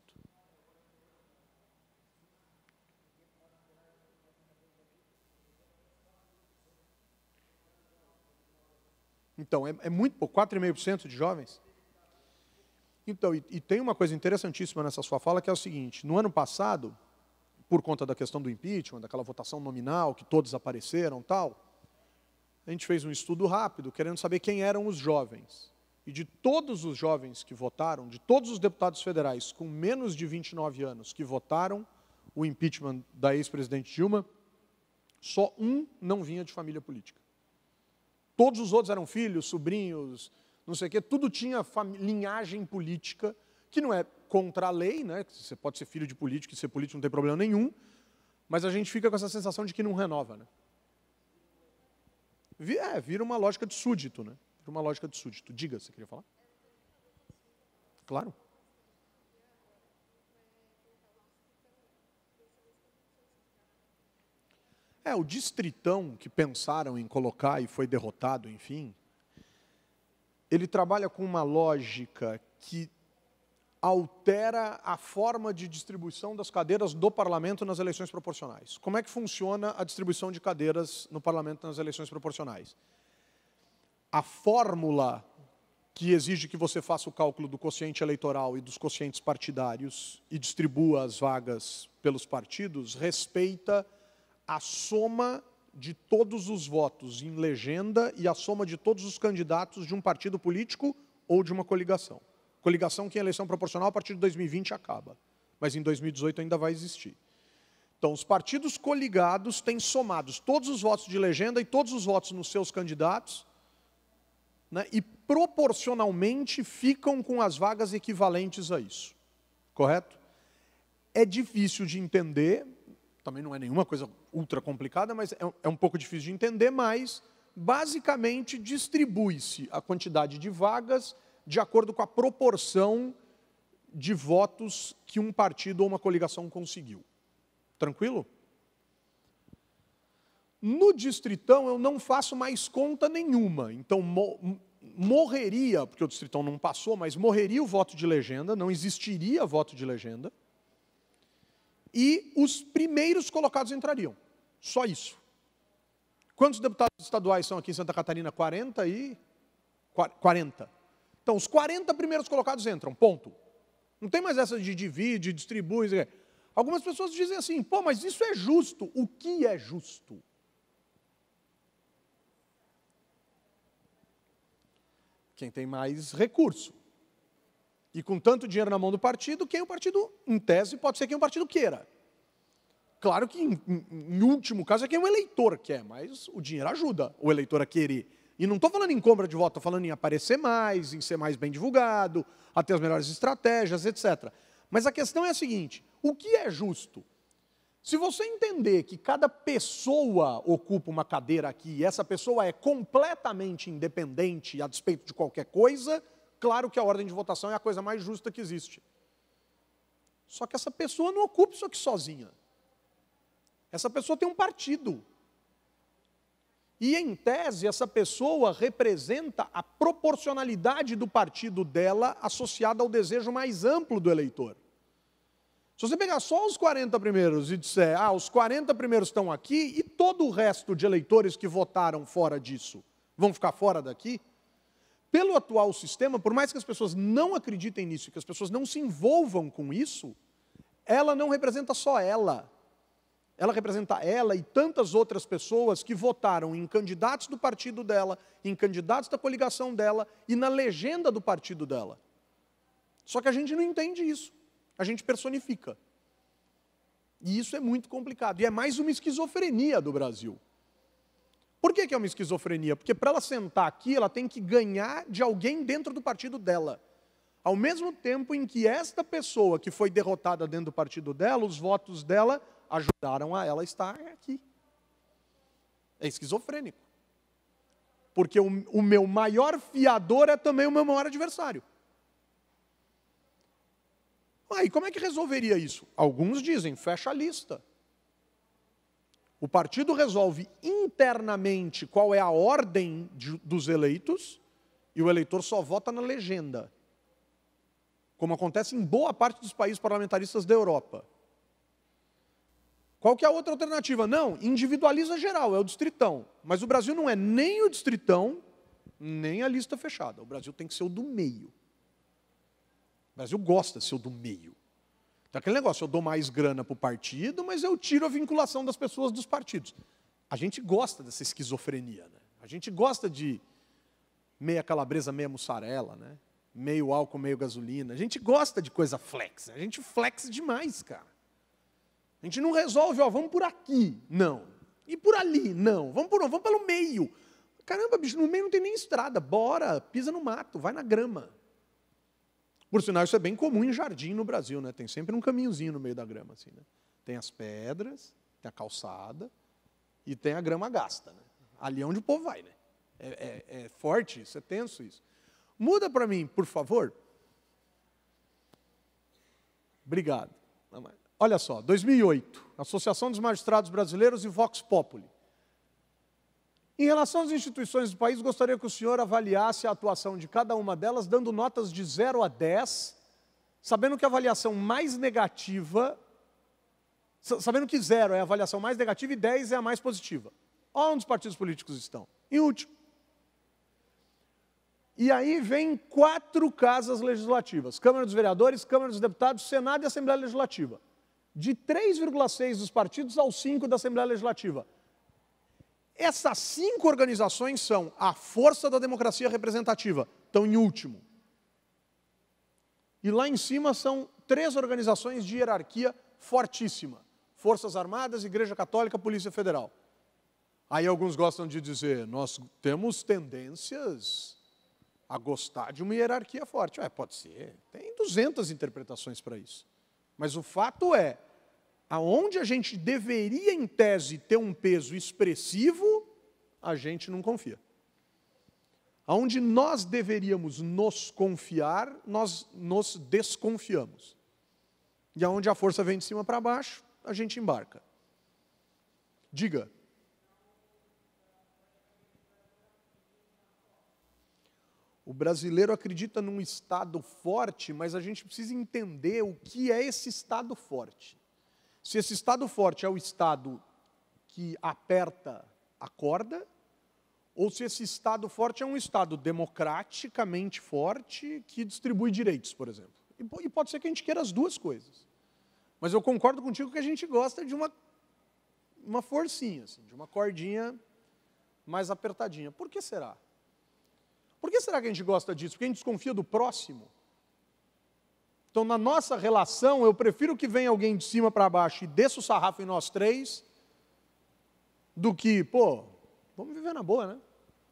Então, é, é muito pouco, 4,5% de jovens? Então, e, e, tem uma coisa interessantíssima nessa sua fala, que é o seguinte: no ano passado, por conta da questão do impeachment, daquela votação nominal, que todos apareceram tal, a gente fez um estudo rápido, querendo saber quem eram os jovens. E de todos os jovens que votaram, de todos os deputados federais com menos de 29 anos que votaram o impeachment da ex-presidente Dilma, só um não vinha de família política. Todos os outros eram filhos, sobrinhos, não sei o quê, tudo tinha linhagem política, que não é contra a lei, né? Você pode ser filho de político e ser político não tem problema nenhum, mas a gente fica com essa sensação de que não renova, né? É, vira uma lógica de súdito, né? Vira uma lógica de súdito. Diga, você queria falar? Claro. É, o distritão que pensaram em colocar e foi derrotado, enfim, ele trabalha com uma lógica que altera a forma de distribuição das cadeiras do parlamento nas eleições proporcionais. Como é que funciona a distribuição de cadeiras no parlamento nas eleições proporcionais? A fórmula que exige que você faça o cálculo do quociente eleitoral e dos quocientes partidários e distribua as vagas pelos partidos respeita a soma de todos os votos em legenda e a soma de todos os candidatos de um partido político ou de uma coligação. Coligação que em eleição proporcional a partir de 2020 acaba, mas em 2018 ainda vai existir. Então, os partidos coligados têm somados todos os votos de legenda e todos os votos nos seus candidatos, né, e proporcionalmente ficam com as vagas equivalentes a isso. Correto? É difícil de entender, também não é nenhuma coisa ultra complicada, mas é, é um pouco difícil de entender, mas basicamente distribui-se a quantidade de vagas de acordo com a proporção de votos que um partido ou uma coligação conseguiu. Tranquilo? No distritão eu não faço mais conta nenhuma. Então morreria, porque o distritão não passou, mas morreria o voto de legenda, não existiria voto de legenda. E os primeiros colocados entrariam. Só isso. Quantos deputados estaduais são aqui em Santa Catarina? 40 e 40. Então, os 40 primeiros colocados entram, ponto. Não tem mais essa de divide, distribui. Algumas pessoas dizem assim, pô, mas isso é justo. O que é justo? Quem tem mais recurso. E com tanto dinheiro na mão do partido, quem é o partido, em tese, pode ser quem o partido queira. Claro que, em, em último caso, é quem o eleitor quer, mas o dinheiro ajuda o eleitor a querer. E não estou falando em compra de voto, estou falando em aparecer mais, em ser mais bem divulgado, a ter as melhores estratégias, etc. Mas a questão é a seguinte: o que é justo? Se você entender que cada pessoa ocupa uma cadeira aqui e essa pessoa é completamente independente a despeito de qualquer coisa, claro que a ordem de votação é a coisa mais justa que existe. Só que essa pessoa não ocupa isso aqui sozinha. Essa pessoa tem um partido, e, em tese, essa pessoa representa a proporcionalidade do partido dela associada ao desejo mais amplo do eleitor. Se você pegar só os 40 primeiros e disser, ah, os 40 primeiros estão aqui e todo o resto de eleitores que votaram fora disso vão ficar fora daqui, pelo atual sistema, por mais que as pessoas não acreditem nisso, que as pessoas não se envolvam com isso, ela não representa só ela, ela representa ela e tantas outras pessoas que votaram em candidatos do partido dela, em candidatos da coligação dela e na legenda do partido dela. Só que a gente não entende isso. A gente personifica. E isso é muito complicado. E é mais uma esquizofrenia do Brasil. Por que, que é uma esquizofrenia? Porque para ela sentar aqui, ela tem que ganhar de alguém dentro do partido dela. Ao mesmo tempo em que esta pessoa que foi derrotada dentro do partido dela, os votos dela ajudaram a ela estar aqui. É esquizofrênico. Porque o, o meu maior fiador é também o meu maior adversário. Aí, como é que resolveria isso? Alguns dizem, fecha a lista. O partido resolve internamente qual é a ordem de, dos eleitos e o eleitor só vota na legenda. Como acontece em boa parte dos países parlamentaristas da Europa. Qual que é a outra alternativa? Não, individualiza geral, é o distritão. Mas o Brasil não é nem o distritão, nem a lista fechada. O Brasil tem que ser o do meio. O Brasil gosta de ser o do meio. Então, aquele negócio, eu dou mais grana para o partido, mas eu tiro a vinculação das pessoas dos partidos. A gente gosta dessa esquizofrenia, né? A gente gosta de meia calabresa, meia mussarela, né? Meio álcool, meio gasolina. A gente gosta de coisa flex. Né? A gente flex demais, cara. A gente não resolve, ó, vamos por aqui, não. E por ali, não. Vamos por vamos pelo meio. Caramba, bicho, no meio não tem nem estrada. Bora, pisa no mato, vai na grama. Por sinal, isso é bem comum em jardim no Brasil, né? Tem sempre um caminhozinho no meio da grama, assim, né? Tem as pedras, tem a calçada e tem a grama gasta, né? Ali é onde o povo vai, né? É, é, é forte isso, é tenso isso. Muda para mim, por favor. Obrigado. Não mais. Olha só, 2008, Associação dos Magistrados Brasileiros e Vox Populi. Em relação às instituições do país, gostaria que o senhor avaliasse a atuação de cada uma delas, dando notas de 0 a 10, sabendo que a avaliação mais negativa, sabendo que 0 é a avaliação mais negativa e 10 é a mais positiva. Olha onde os partidos políticos estão. Em último. E aí vem quatro casas legislativas: Câmara dos Vereadores, Câmara dos Deputados, Senado e Assembleia Legislativa de 3,6 dos partidos aos 5 da Assembleia Legislativa. Essas cinco organizações são a força da democracia representativa, estão em último. E lá em cima são três organizações de hierarquia fortíssima: Forças Armadas, Igreja Católica, Polícia Federal. Aí alguns gostam de dizer: nós temos tendências a gostar de uma hierarquia forte. Ué, pode ser, tem 200 interpretações para isso. Mas o fato é aonde a gente deveria, em tese, ter um peso expressivo, a gente não confia. Aonde nós deveríamos nos confiar, nós nos desconfiamos. E aonde a força vem de cima para baixo, a gente embarca. Diga. O brasileiro acredita num Estado forte, mas a gente precisa entender o que é esse Estado forte. Se esse estado forte é o estado que aperta a corda, ou se esse estado forte é um estado democraticamente forte que distribui direitos, por exemplo. E pode ser que a gente queira as duas coisas. Mas eu concordo contigo que a gente gosta de uma, uma forcinha, assim, de uma cordinha mais apertadinha. Por que será? Por que será que a gente gosta disso? Porque a gente desconfia do próximo? Então, na nossa relação, eu prefiro que venha alguém de cima para baixo e desça o sarrafo em nós três, do que, pô, vamos viver na boa, né?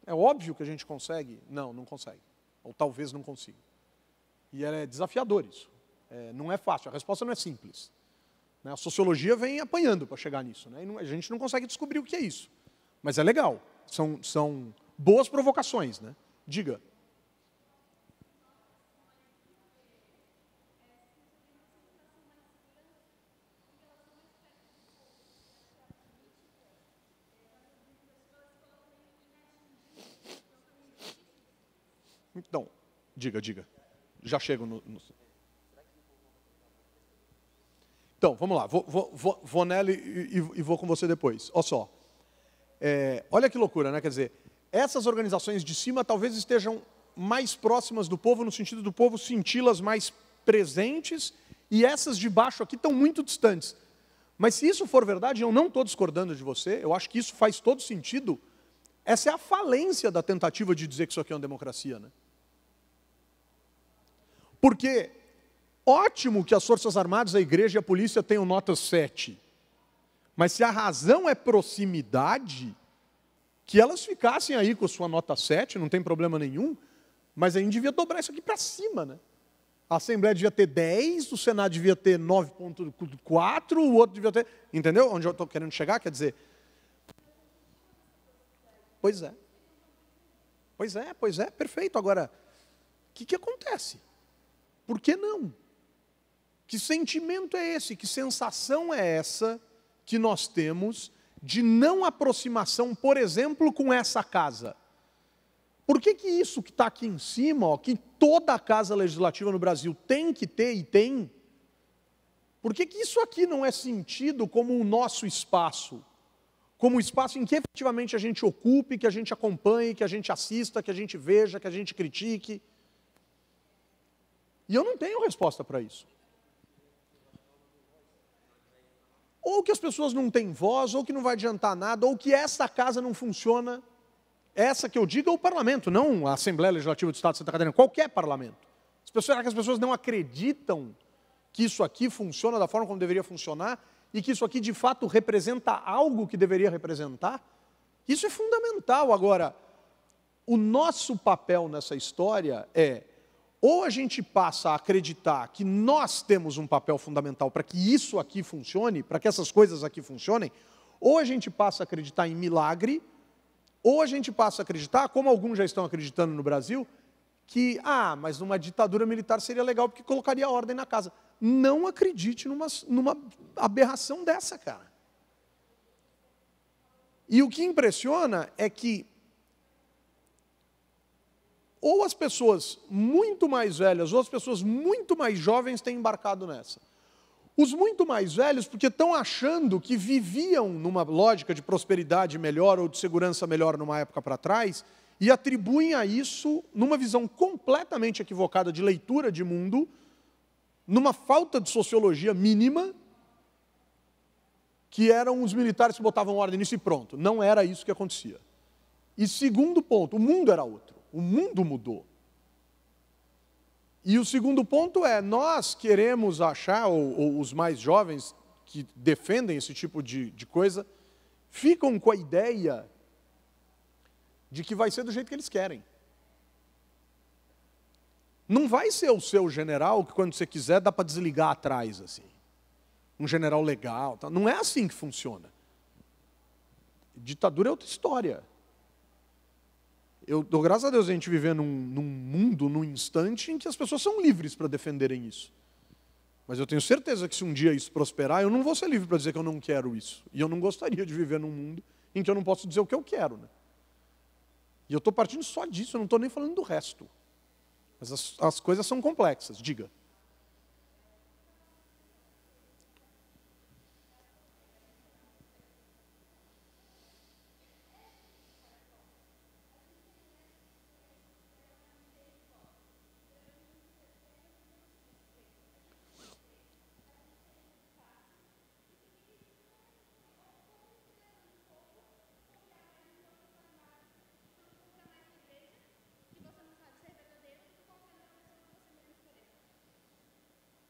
É óbvio que a gente consegue. Não, não consegue. Ou talvez não consiga. E é desafiador isso. É, não é fácil, a resposta não é simples. Né? A sociologia vem apanhando para chegar nisso. Né? Não, a gente não consegue descobrir o que é isso. Mas é legal. São, são boas provocações. Né? Diga. Diga, diga. Já chego no. no... Então, vamos lá. Vou, vou, vou nela e, e, e, vou com você depois. Olha só. É, olha que loucura, né? Quer dizer, essas organizações de cima talvez estejam mais próximas do povo, no sentido do povo senti-las mais presentes, e essas de baixo aqui estão muito distantes. Mas se isso for verdade, eu não estou discordando de você, eu acho que isso faz todo sentido. Essa é a falência da tentativa de dizer que isso aqui é uma democracia. Né? Porque ótimo que as Forças Armadas, a igreja e a polícia tenham nota 7. Mas se a razão é proximidade, que elas ficassem aí com a sua nota 7, não tem problema nenhum, mas a gente devia dobrar isso aqui para cima, né? A Assembleia devia ter 10, o Senado devia ter 9,4, o outro devia ter. Entendeu onde eu estou querendo chegar? Quer dizer. Pois é. Pois é, pois é, perfeito. Agora, o que, que acontece? Por que não? Que sentimento é esse? Que sensação é essa que nós temos de não aproximação, por exemplo, com essa casa? Por que, que isso que está aqui em cima, ó, que toda a casa legislativa no Brasil tem que ter e tem, por que, que isso aqui não é sentido como o nosso espaço? Como o espaço em que efetivamente a gente ocupe, que a gente acompanhe, que a gente assista, que a gente veja, que a gente critique? E eu não tenho resposta para isso. Ou que as pessoas não têm voz, ou que não vai adiantar nada, ou que esta casa não funciona. Essa que eu digo é o parlamento, não a Assembleia Legislativa do Estado de Santa Catarina, qualquer parlamento. As pessoas, será que as pessoas não acreditam que isso aqui funciona da forma como deveria funcionar e que isso aqui de fato representa algo que deveria representar? Isso é fundamental. Agora, o nosso papel nessa história é ou a gente passa a acreditar que nós temos um papel fundamental para que isso aqui funcione, para que essas coisas aqui funcionem, ou a gente passa a acreditar em milagre, ou a gente passa a acreditar, como alguns já estão acreditando no Brasil, que, ah, mas numa ditadura militar seria legal porque colocaria ordem na casa. Não acredite numa, numa aberração dessa, cara. E o que impressiona é que ou as pessoas muito mais velhas ou as pessoas muito mais jovens têm embarcado nessa. Os muito mais velhos, porque estão achando que viviam numa lógica de prosperidade melhor ou de segurança melhor numa época para trás, e atribuem a isso, numa visão completamente equivocada de leitura de mundo, numa falta de sociologia mínima, que eram os militares que botavam ordem nisso e pronto. Não era isso que acontecia. E segundo ponto, o mundo era outro. O mundo mudou. E o segundo ponto é: nós queremos achar, ou, ou, os mais jovens que defendem esse tipo de, de coisa, ficam com a ideia de que vai ser do jeito que eles querem. Não vai ser o seu general que, quando você quiser, dá para desligar atrás, assim. Um general legal. Tá? Não é assim que funciona. Ditadura é outra história. Eu dou graças a Deus a gente viver num, num mundo, num instante em que as pessoas são livres para defenderem isso. Mas eu tenho certeza que se um dia isso prosperar, eu não vou ser livre para dizer que eu não quero isso. E eu não gostaria de viver num mundo em que eu não posso dizer o que eu quero. Né? E eu estou partindo só disso, eu não estou nem falando do resto. Mas as, as coisas são complexas, diga.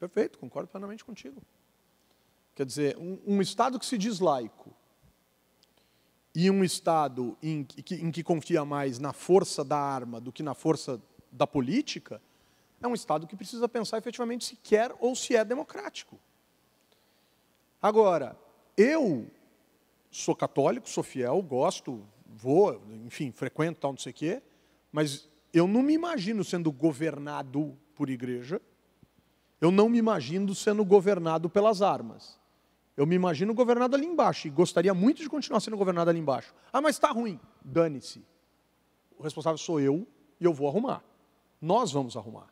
Perfeito, concordo plenamente contigo. Quer dizer, um, um Estado que se diz laico e um Estado em que, em que confia mais na força da arma do que na força da política, é um Estado que precisa pensar efetivamente se quer ou se é democrático. Agora, eu sou católico, sou fiel, gosto, vou, enfim, frequento tal, não sei o quê, mas eu não me imagino sendo governado por igreja eu não me imagino sendo governado pelas armas. Eu me imagino governado ali embaixo e gostaria muito de continuar sendo governado ali embaixo. Ah, mas está ruim. Dane-se. O responsável sou eu e eu vou arrumar. Nós vamos arrumar.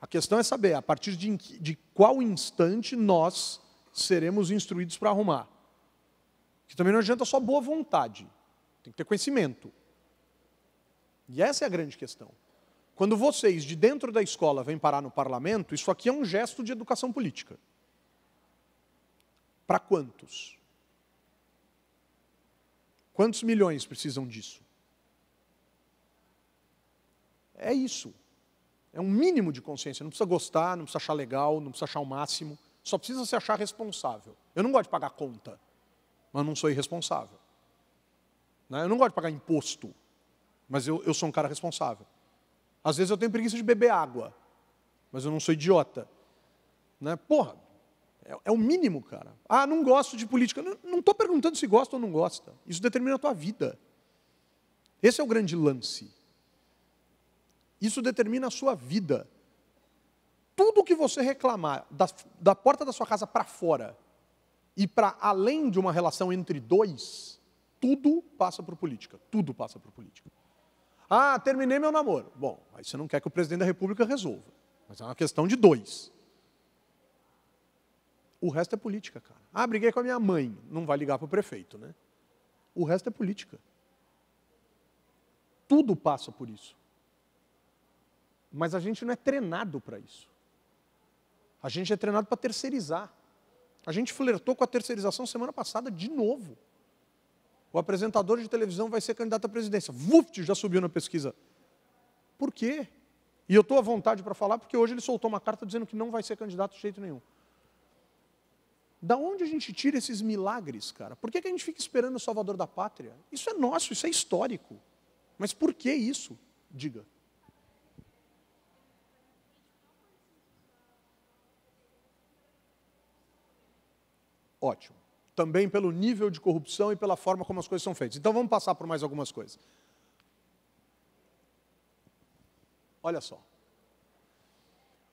A questão é saber a partir de, de qual instante nós seremos instruídos para arrumar. Que também não adianta só boa vontade. Tem que ter conhecimento. E essa é a grande questão. Quando vocês de dentro da escola vêm parar no parlamento, isso aqui é um gesto de educação política. Para quantos? Quantos milhões precisam disso? É isso. É um mínimo de consciência. Não precisa gostar, não precisa achar legal, não precisa achar o máximo. Só precisa se achar responsável. Eu não gosto de pagar conta, mas não sou irresponsável. Né? Eu não gosto de pagar imposto, mas eu, eu sou um cara responsável. Às vezes eu tenho preguiça de beber água, mas eu não sou idiota. Né? Porra, é, é o mínimo, cara. Ah, não gosto de política. Não estou perguntando se gosta ou não gosta. Isso determina a tua vida. Esse é o grande lance. Isso determina a sua vida. Tudo que você reclamar da, da porta da sua casa para fora e para além de uma relação entre dois, tudo passa por política. Tudo passa por política. Ah, terminei meu namoro. Bom, aí você não quer que o presidente da República resolva. Mas é uma questão de dois. O resto é política, cara. Ah, briguei com a minha mãe. Não vai ligar para o prefeito, né? O resto é política. Tudo passa por isso. Mas a gente não é treinado para isso. A gente é treinado para terceirizar. A gente flertou com a terceirização semana passada de novo. O apresentador de televisão vai ser candidato à presidência. Vuft, já subiu na pesquisa. Por quê? E eu estou à vontade para falar porque hoje ele soltou uma carta dizendo que não vai ser candidato de jeito nenhum. Da onde a gente tira esses milagres, cara? Por que, que a gente fica esperando o Salvador da Pátria? Isso é nosso, isso é histórico. Mas por que isso? Diga. Ótimo também pelo nível de corrupção e pela forma como as coisas são feitas. Então vamos passar por mais algumas coisas. Olha só.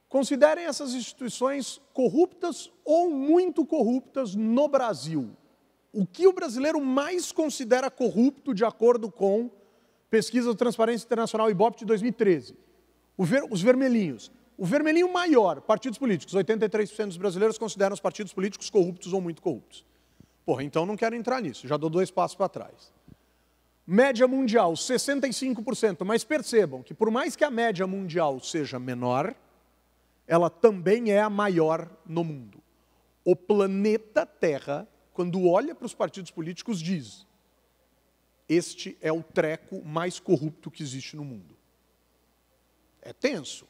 Considerem essas instituições corruptas ou muito corruptas no Brasil. O que o brasileiro mais considera corrupto, de acordo com pesquisa do Transparência Internacional IBOP de 2013? Ver, os vermelhinhos. O vermelhinho maior, partidos políticos. 83% dos brasileiros consideram os partidos políticos corruptos ou muito corruptos. Porra, então não quero entrar nisso, já dou dois passos para trás. Média mundial, 65%. Mas percebam que, por mais que a média mundial seja menor, ela também é a maior no mundo. O planeta Terra, quando olha para os partidos políticos, diz: este é o treco mais corrupto que existe no mundo. É tenso,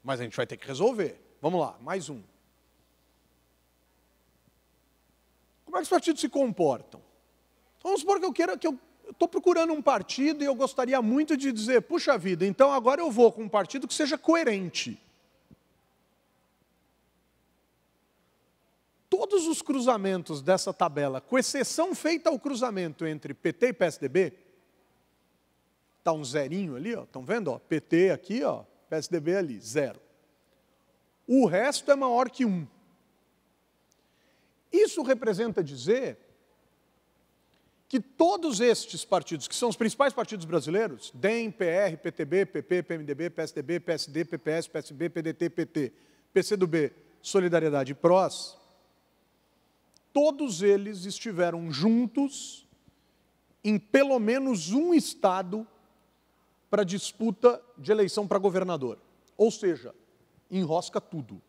mas a gente vai ter que resolver. Vamos lá, mais um. Como é que os partidos se comportam? Vamos supor que eu queira que eu estou procurando um partido e eu gostaria muito de dizer, puxa vida, então agora eu vou com um partido que seja coerente. Todos os cruzamentos dessa tabela, com exceção feita ao cruzamento entre PT e PSDB, está um zerinho ali, estão vendo? Ó, PT aqui, ó, PSDB ali, zero. O resto é maior que um. Isso representa dizer que todos estes partidos, que são os principais partidos brasileiros, DEM, PR, PTB, PP, PMDB, PSDB, PSD, PPS, PSB, PDT, PT, PCdoB, Solidariedade e PROS, todos eles estiveram juntos em pelo menos um estado para disputa de eleição para governador. Ou seja, enrosca tudo.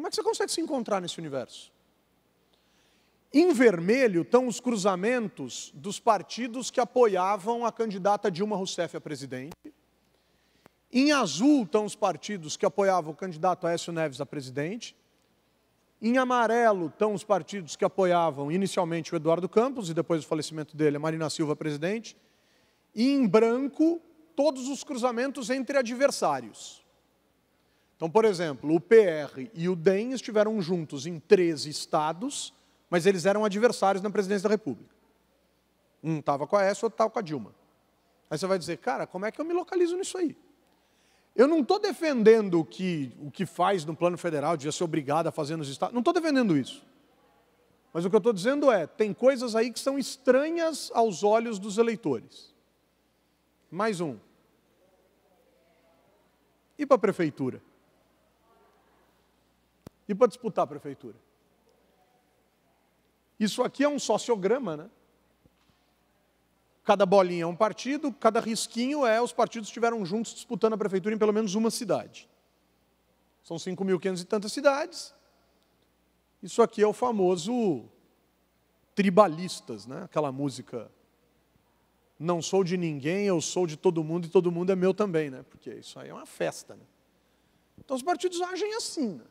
Como é que você consegue se encontrar nesse universo? Em vermelho estão os cruzamentos dos partidos que apoiavam a candidata Dilma Rousseff a presidente. Em azul estão os partidos que apoiavam o candidato Aécio Neves a presidente. Em amarelo estão os partidos que apoiavam inicialmente o Eduardo Campos e depois do falecimento dele, a Marina Silva, presidente. E em branco, todos os cruzamentos entre adversários. Então, por exemplo, o PR e o DEM estiveram juntos em 13 estados, mas eles eram adversários na presidência da República. Um estava com a S, outro estava com a Dilma. Aí você vai dizer, cara, como é que eu me localizo nisso aí? Eu não estou defendendo que o que faz no plano federal devia ser obrigado a fazer nos estados. Não estou defendendo isso. Mas o que eu estou dizendo é, tem coisas aí que são estranhas aos olhos dos eleitores. Mais um. E para a prefeitura? e para disputar a prefeitura. Isso aqui é um sociograma, né? Cada bolinha é um partido, cada risquinho é os partidos que estiveram juntos disputando a prefeitura em pelo menos uma cidade. São 5.500 e tantas cidades. Isso aqui é o famoso tribalistas, né? aquela música não sou de ninguém, eu sou de todo mundo e todo mundo é meu também, né? Porque isso aí é uma festa, né? Então os partidos agem assim, né?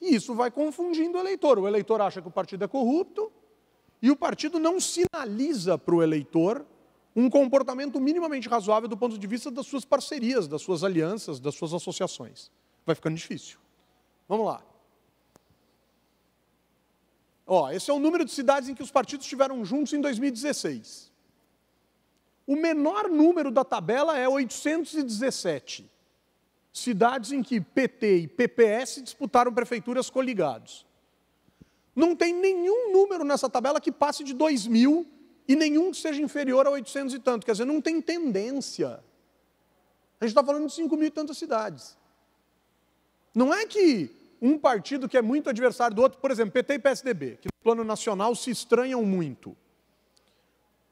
E isso vai confundindo o eleitor. O eleitor acha que o partido é corrupto e o partido não sinaliza para o eleitor um comportamento minimamente razoável do ponto de vista das suas parcerias, das suas alianças, das suas associações. Vai ficando difícil. Vamos lá. Ó, esse é o número de cidades em que os partidos estiveram juntos em 2016. O menor número da tabela é 817 cidades em que PT e PPS disputaram prefeituras coligados. Não tem nenhum número nessa tabela que passe de 2 mil e nenhum que seja inferior a 800 e tanto. Quer dizer, não tem tendência. A gente está falando de 5 mil e tantas cidades. Não é que um partido que é muito adversário do outro, por exemplo, PT e PSDB, que no plano nacional se estranham muito.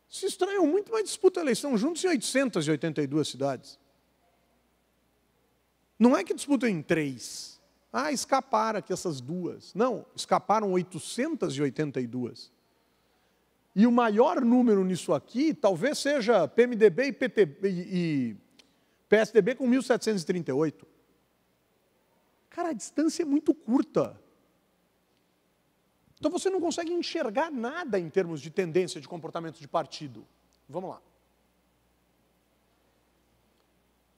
Se estranham muito, mas disputam a eleição juntos em 882 cidades. Não é que disputam em três. Ah, escaparam aqui essas duas. Não, escaparam 882. E o maior número nisso aqui talvez seja PMDB e, PTB, e PSDB com 1738. Cara, a distância é muito curta. Então você não consegue enxergar nada em termos de tendência de comportamento de partido. Vamos lá.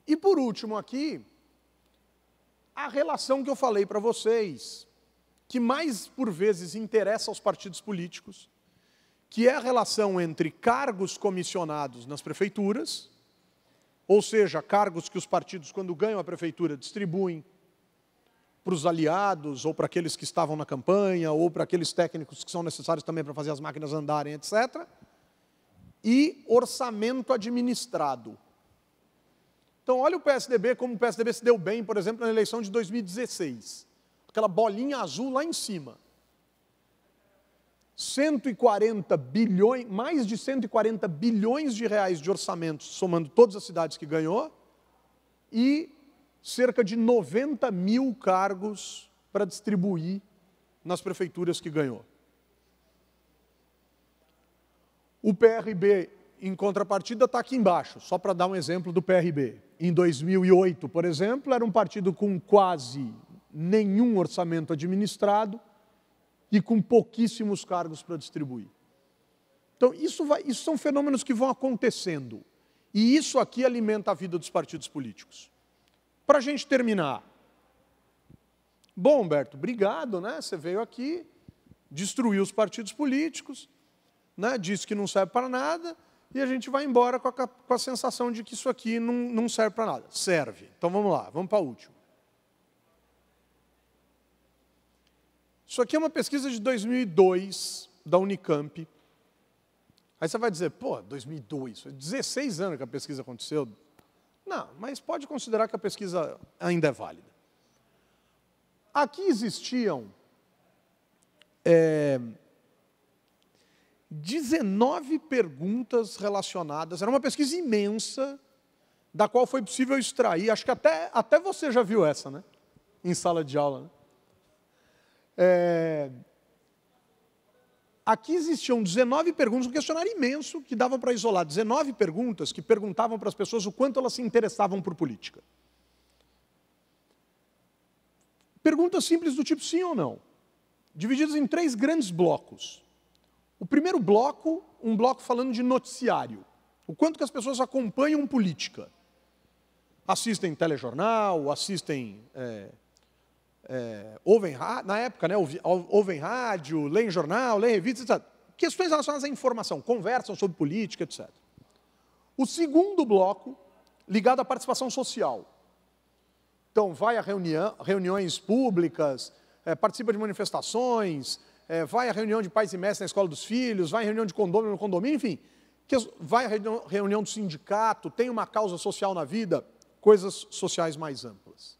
E por último aqui, a relação que eu falei para vocês, que mais por vezes interessa aos partidos políticos, que é a relação entre cargos comissionados nas prefeituras, ou seja, cargos que os partidos, quando ganham a prefeitura, distribuem para os aliados, ou para aqueles que estavam na campanha, ou para aqueles técnicos que são necessários também para fazer as máquinas andarem, etc. E orçamento administrado então, olha o PSDB, como o PSDB se deu bem, por exemplo, na eleição de 2016. Aquela bolinha azul lá em cima. 140 bilhões, mais de 140 bilhões de reais de orçamento, somando todas as cidades que ganhou, e cerca de 90 mil cargos para distribuir nas prefeituras que ganhou. O PRB em contrapartida, está aqui embaixo, só para dar um exemplo do PRB. Em 2008, por exemplo, era um partido com quase nenhum orçamento administrado e com pouquíssimos cargos para distribuir. Então, isso, vai, isso são fenômenos que vão acontecendo. E isso aqui alimenta a vida dos partidos políticos. Para a gente terminar. Bom, Humberto, obrigado, né? Você veio aqui, destruiu os partidos políticos, né? disse que não serve para nada e a gente vai embora com a, com a sensação de que isso aqui não, não serve para nada. Serve. Então vamos lá, vamos para o último Isso aqui é uma pesquisa de 2002 da Unicamp. Aí você vai dizer, pô, 2002, 16 anos que a pesquisa aconteceu. Não, mas pode considerar que a pesquisa ainda é válida. Aqui existiam é, 19 perguntas relacionadas. Era uma pesquisa imensa, da qual foi possível extrair. Acho que até, até você já viu essa, né? Em sala de aula. Né? É... Aqui existiam 19 perguntas, um questionário imenso que dava para isolar. 19 perguntas que perguntavam para as pessoas o quanto elas se interessavam por política. Perguntas simples do tipo sim ou não, divididas em três grandes blocos. O primeiro bloco, um bloco falando de noticiário. O quanto que as pessoas acompanham política. Assistem telejornal, assistem. É, é, ouvem, na época, né, ouvem rádio, leem jornal, leem revistas, etc. Questões relacionadas à informação, conversam sobre política, etc. O segundo bloco, ligado à participação social. Então, vai a reunião, reuniões públicas, é, participa de manifestações, é, vai à reunião de pais e mestres na escola dos filhos, vai à reunião de condomínio no condomínio, enfim, que vai à reunião, do sindicato, tem uma causa social na vida, coisas sociais mais amplas.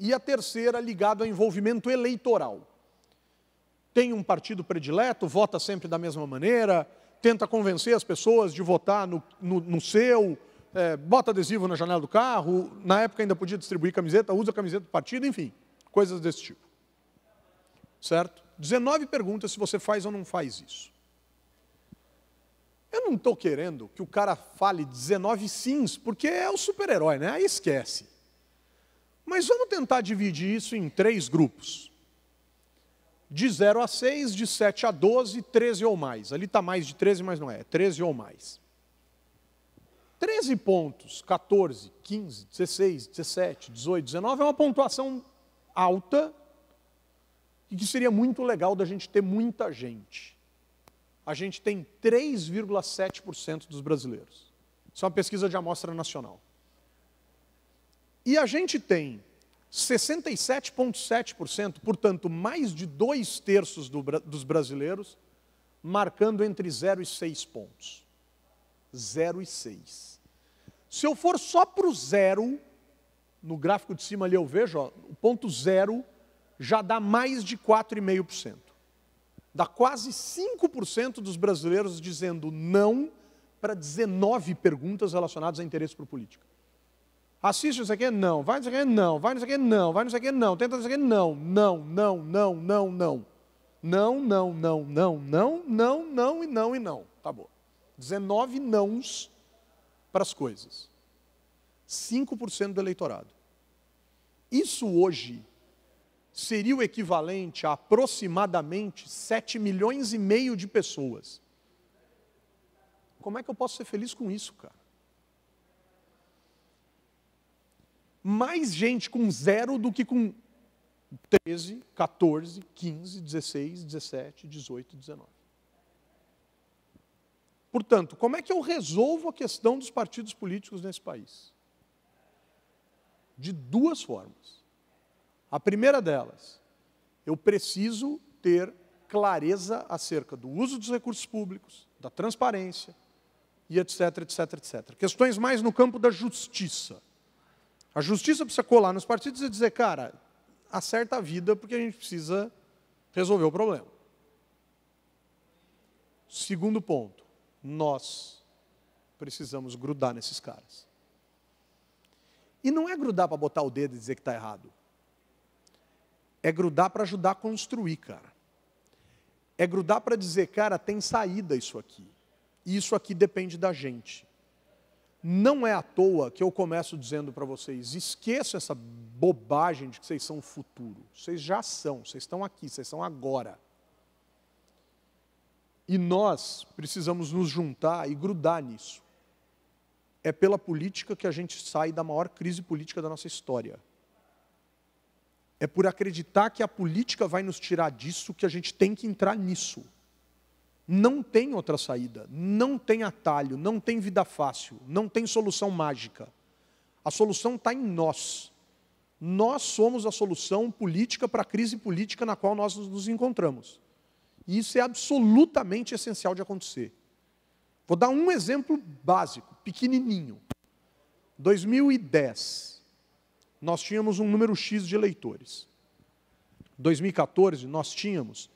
E a terceira, ligada ao envolvimento eleitoral. Tem um partido predileto, vota sempre da mesma maneira, tenta convencer as pessoas de votar no, no, no seu, é, bota adesivo na janela do carro, na época ainda podia distribuir camiseta, usa a camiseta do partido, enfim, coisas desse tipo certo? 19 perguntas se você faz ou não faz isso. Eu não estou querendo que o cara fale 19 sims, porque é o super-herói, né? Aí esquece. Mas vamos tentar dividir isso em três grupos. De 0 a 6, de 7 a 12, 13 ou mais. Ali está mais de 13, mas não é, é 13 ou mais. 13 pontos, 14, 15, 16, 17, 18, 19 é uma pontuação alta e que seria muito legal da gente ter muita gente. A gente tem 3,7% dos brasileiros. Isso é uma pesquisa de amostra nacional. E a gente tem 67,7%, portanto, mais de dois terços do, dos brasileiros, marcando entre 0 e 6 pontos. 0 e 6. Se eu for só para o zero, no gráfico de cima ali eu vejo, ó, o ponto zero já dá mais de 4,5%. Dá quase 5% dos brasileiros dizendo não para 19 perguntas relacionadas a interesse por política. Assiste isso aqui? Não. Vai nisso aqui? Não. Vai nisso aqui? Não. Vai nisso aqui? Não. Tenta nisso aqui? Não. Não, não, não, não, não. Não, não, não, não, não, não, não e não e não. Tá bom. 19 nãos para as coisas. 5% do eleitorado. Isso hoje seria o equivalente a aproximadamente 7 milhões e meio de pessoas. Como é que eu posso ser feliz com isso, cara? Mais gente com zero do que com 13, 14, 15, 16, 17, 18, 19. Portanto, como é que eu resolvo a questão dos partidos políticos nesse país? De duas formas a primeira delas, eu preciso ter clareza acerca do uso dos recursos públicos, da transparência e etc, etc, etc. Questões mais no campo da justiça. A justiça precisa colar nos partidos e dizer, cara, acerta a vida porque a gente precisa resolver o problema. Segundo ponto, nós precisamos grudar nesses caras. E não é grudar para botar o dedo e dizer que está errado. É grudar para ajudar a construir, cara. É grudar para dizer, cara, tem saída isso aqui. E isso aqui depende da gente. Não é à toa que eu começo dizendo para vocês: esqueçam essa bobagem de que vocês são o futuro. Vocês já são, vocês estão aqui, vocês são agora. E nós precisamos nos juntar e grudar nisso. É pela política que a gente sai da maior crise política da nossa história. É por acreditar que a política vai nos tirar disso que a gente tem que entrar nisso. Não tem outra saída, não tem atalho, não tem vida fácil, não tem solução mágica. A solução está em nós. Nós somos a solução política para a crise política na qual nós nos encontramos. E isso é absolutamente essencial de acontecer. Vou dar um exemplo básico, pequenininho. 2010, nós tínhamos um número X de eleitores. Em 2014, nós tínhamos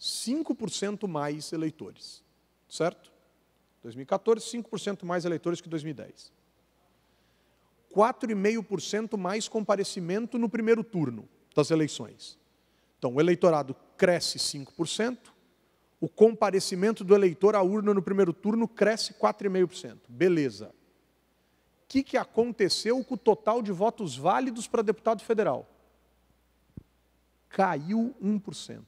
5% mais eleitores, certo? 2014, 5% mais eleitores que 2010. 4,5% mais comparecimento no primeiro turno das eleições. Então, o eleitorado cresce 5%, o comparecimento do eleitor à urna no primeiro turno cresce 4,5%. Beleza que, que aconteceu com o total de votos válidos para deputado federal? Caiu 1%.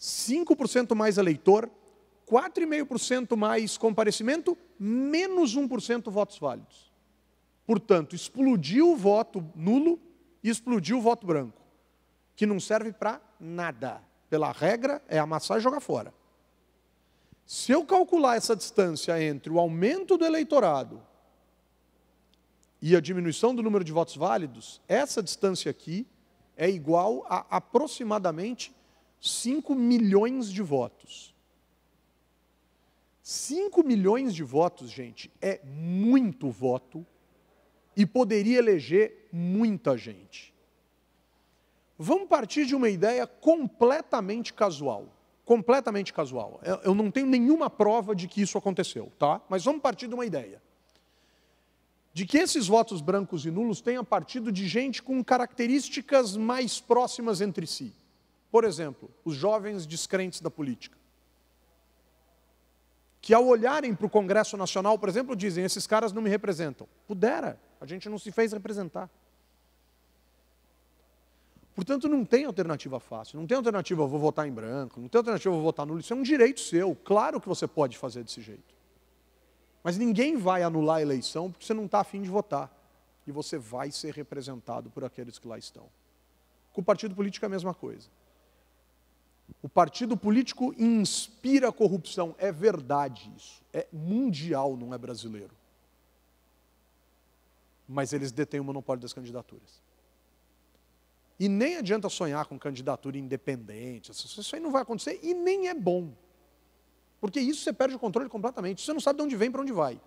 5% mais eleitor, 4,5% mais comparecimento, menos 1% votos válidos. Portanto, explodiu o voto nulo e explodiu o voto branco, que não serve para nada. Pela regra, é amassar e jogar fora. Se eu calcular essa distância entre o aumento do eleitorado e a diminuição do número de votos válidos, essa distância aqui é igual a aproximadamente 5 milhões de votos. 5 milhões de votos, gente, é muito voto e poderia eleger muita gente. Vamos partir de uma ideia completamente casual completamente casual. Eu não tenho nenhuma prova de que isso aconteceu, tá? Mas vamos partir de uma ideia. De que esses votos brancos e nulos tenham partido de gente com características mais próximas entre si. Por exemplo, os jovens descrentes da política. Que ao olharem para o Congresso Nacional, por exemplo, dizem: esses caras não me representam. Pudera, a gente não se fez representar. Portanto, não tem alternativa fácil, não tem alternativa, vou votar em branco, não tem alternativa, vou votar nulo. Isso é um direito seu, claro que você pode fazer desse jeito. Mas ninguém vai anular a eleição porque você não está afim de votar. E você vai ser representado por aqueles que lá estão. Com o partido político é a mesma coisa. O partido político inspira a corrupção. É verdade isso. É mundial, não é brasileiro. Mas eles detêm o monopólio das candidaturas. E nem adianta sonhar com candidatura independente, isso aí não vai acontecer e nem é bom. Porque isso você perde o controle completamente, você não sabe de onde vem, para onde vai.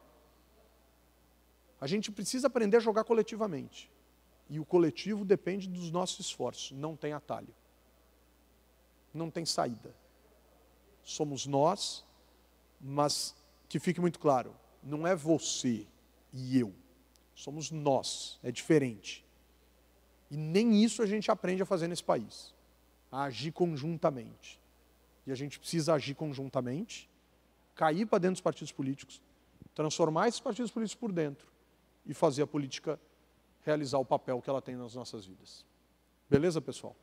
A gente precisa aprender a jogar coletivamente. E o coletivo depende dos nossos esforços, não tem atalho. Não tem saída. Somos nós, mas que fique muito claro, não é você e eu. Somos nós, é diferente. E nem isso a gente aprende a fazer nesse país, a agir conjuntamente. E a gente precisa agir conjuntamente, cair para dentro dos partidos políticos, transformar esses partidos políticos por dentro e fazer a política realizar o papel que ela tem nas nossas vidas. Beleza, pessoal?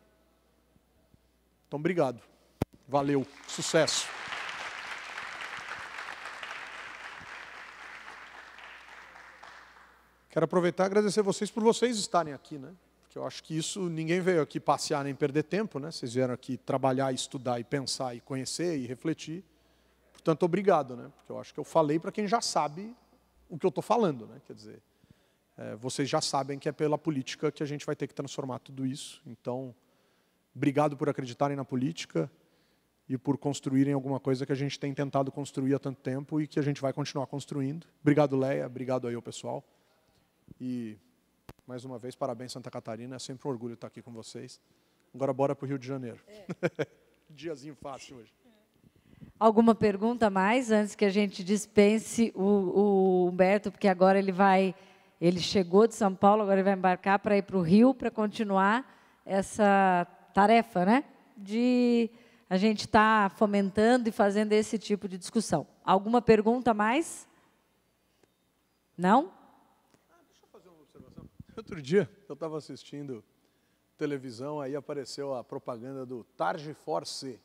Então, obrigado. Valeu. Sucesso. Quero aproveitar e agradecer vocês por vocês estarem aqui, né? Porque eu acho que isso ninguém veio aqui passear nem perder tempo, né? Vocês vieram aqui trabalhar, estudar e pensar e conhecer e refletir. Portanto, obrigado, né? Porque eu acho que eu falei para quem já sabe o que eu estou falando, né? Quer dizer, é, vocês já sabem que é pela política que a gente vai ter que transformar tudo isso. Então, obrigado por acreditarem na política e por construírem alguma coisa que a gente tem tentado construir há tanto tempo e que a gente vai continuar construindo. Obrigado, Leia. Obrigado aí ao pessoal. E mais uma vez, parabéns Santa Catarina, é sempre um orgulho estar aqui com vocês. Agora bora para o Rio de Janeiro. É. Diazinho fácil hoje. É. Alguma pergunta mais antes que a gente dispense o, o, Humberto, porque agora ele vai, ele chegou de São Paulo, agora ele vai embarcar para ir para o Rio para continuar essa tarefa, né? De a gente estar tá fomentando e fazendo esse tipo de discussão. Alguma pergunta mais? Não? Outro dia eu estava assistindo televisão, aí apareceu a propaganda do Targe Force,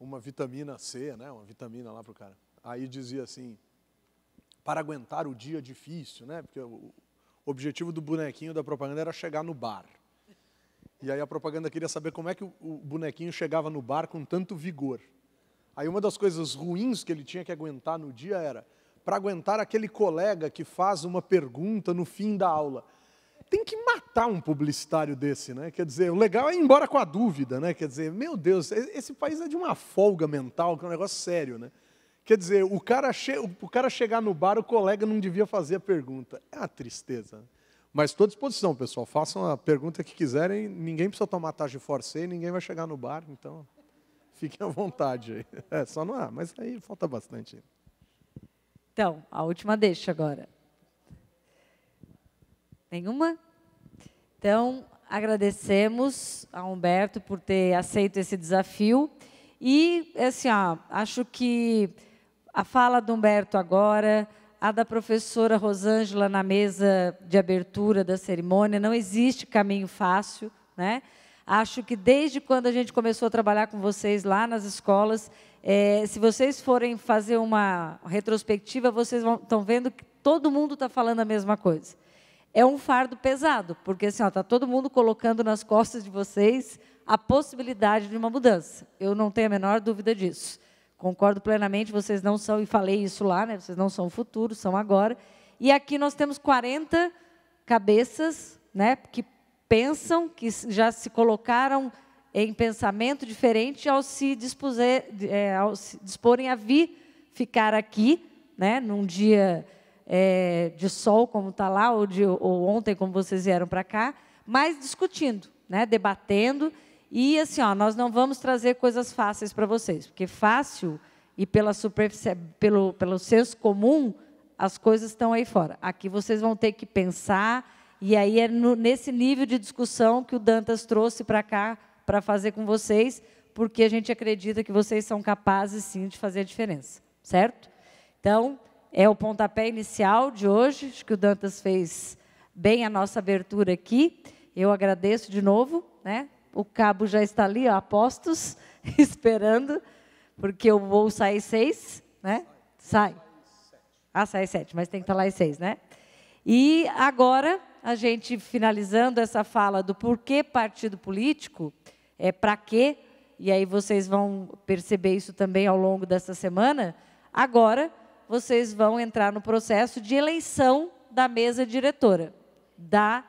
uma vitamina C, né? Uma vitamina lá pro cara. Aí dizia assim, para aguentar o dia difícil, né? Porque o objetivo do bonequinho da propaganda era chegar no bar. E aí a propaganda queria saber como é que o bonequinho chegava no bar com tanto vigor. Aí uma das coisas ruins que ele tinha que aguentar no dia era para aguentar aquele colega que faz uma pergunta no fim da aula tem que matar um publicitário desse, né? Quer dizer, o legal é ir embora com a dúvida, né? Quer dizer, meu Deus, esse país é de uma folga mental, que é um negócio sério, né? Quer dizer, o cara, che... o cara chegar no bar, o colega não devia fazer a pergunta. É uma tristeza. Mas estou à disposição, pessoal. Façam a pergunta que quiserem. Ninguém precisa tomar taxa de forceio, ninguém vai chegar no bar, então fiquem à vontade. É, só não há, mas aí falta bastante. Então, a última deixa agora. Nenhuma? Então, agradecemos a Humberto por ter aceito esse desafio. E, assim, ó, acho que a fala do Humberto agora, a da professora Rosângela na mesa de abertura da cerimônia, não existe caminho fácil, né? Acho que desde quando a gente começou a trabalhar com vocês lá nas escolas, é, se vocês forem fazer uma retrospectiva, vocês estão vendo que todo mundo está falando a mesma coisa é um fardo pesado, porque assim, está todo mundo colocando nas costas de vocês a possibilidade de uma mudança. Eu não tenho a menor dúvida disso. Concordo plenamente, vocês não são, e falei isso lá, né, vocês não são o futuro, são agora. E aqui nós temos 40 cabeças né, que pensam, que já se colocaram em pensamento diferente ao se, dispuser, é, ao se disporem a vir ficar aqui, né, num dia é, de sol, como está lá, ou, de, ou ontem, como vocês vieram para cá, mas discutindo, né, debatendo. E assim, ó, nós não vamos trazer coisas fáceis para vocês, porque fácil e pela superfície, pelo, pelo senso comum, as coisas estão aí fora. Aqui vocês vão ter que pensar, e aí é no, nesse nível de discussão que o Dantas trouxe para cá para fazer com vocês, porque a gente acredita que vocês são capazes, sim, de fazer a diferença, certo? Então, é o pontapé inicial de hoje. Acho que o Dantas fez bem a nossa abertura aqui. Eu agradeço de novo. Né? O cabo já está ali, ó, apostos, esperando, porque eu vou sair seis. Né? Sai. Ah, sai sete, mas tem que estar tá lá às seis, né? E agora, a gente finalizando essa fala do porquê partido político, é para quê, e aí vocês vão perceber isso também ao longo dessa semana. Agora, vocês vão entrar no processo de eleição da mesa diretora da,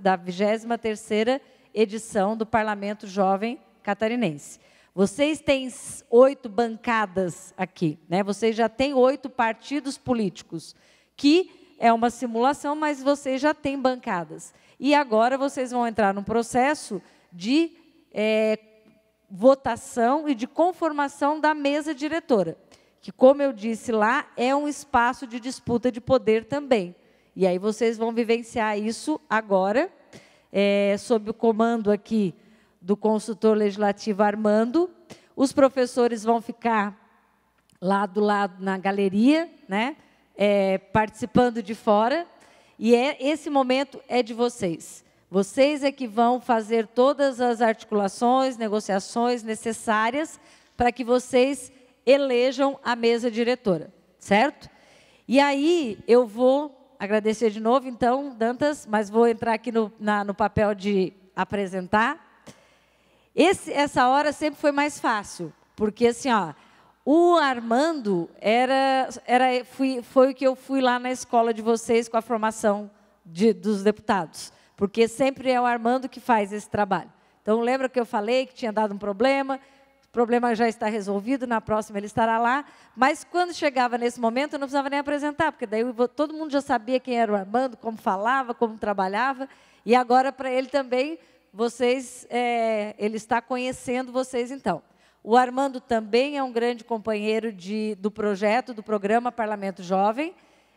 da 23ª edição do Parlamento Jovem Catarinense. Vocês têm oito bancadas aqui, né? vocês já têm oito partidos políticos, que é uma simulação, mas vocês já têm bancadas. E agora vocês vão entrar num processo de é, votação e de conformação da mesa diretora que, como eu disse lá, é um espaço de disputa de poder também. E aí vocês vão vivenciar isso agora, é, sob o comando aqui do consultor legislativo Armando. Os professores vão ficar lá do lado na galeria, né, é, participando de fora. E é, esse momento é de vocês. Vocês é que vão fazer todas as articulações, negociações necessárias para que vocês elejam a mesa diretora, certo? E aí eu vou agradecer de novo, então, Dantas, mas vou entrar aqui no, na, no papel de apresentar. Esse, essa hora sempre foi mais fácil, porque assim, ó, o Armando era, era fui, foi o que eu fui lá na escola de vocês com a formação de, dos deputados, porque sempre é o Armando que faz esse trabalho. Então, lembra que eu falei que tinha dado um problema, problema já está resolvido, na próxima ele estará lá. Mas quando chegava nesse momento, eu não precisava nem apresentar, porque daí todo mundo já sabia quem era o Armando, como falava, como trabalhava. E agora, para ele também, vocês, é, ele está conhecendo vocês então. O Armando também é um grande companheiro de, do projeto, do programa Parlamento Jovem.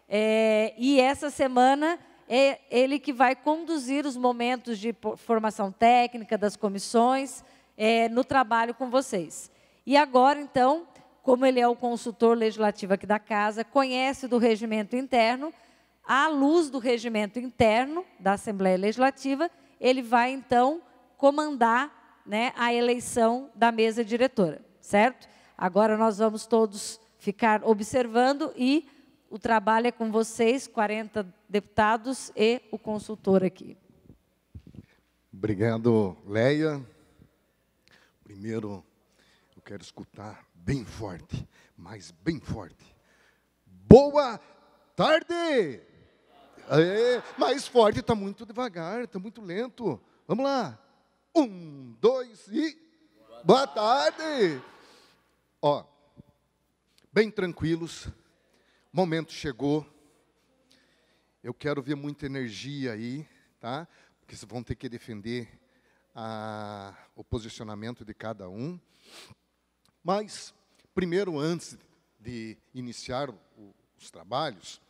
É, e essa semana é ele que vai conduzir os momentos de formação técnica das comissões é, no trabalho com vocês. E agora, então, como ele é o consultor legislativo aqui da casa, conhece do regimento interno, à luz do regimento interno da Assembleia Legislativa, ele vai, então, comandar né, a eleição da mesa diretora, certo? Agora nós vamos todos ficar observando e o trabalho é com vocês, 40 deputados e o consultor aqui. Obrigado, Leia. Primeiro, eu quero escutar bem forte, mas bem forte. Boa tarde! É, mais forte, está muito devagar, está muito lento. Vamos lá. Um, dois e. Boa tarde! Ó, bem tranquilos, o momento chegou. Eu quero ver muita energia aí, tá? Porque vocês vão ter que defender a, o posicionamento de cada um. Mas, primeiro, antes de iniciar o, os trabalhos,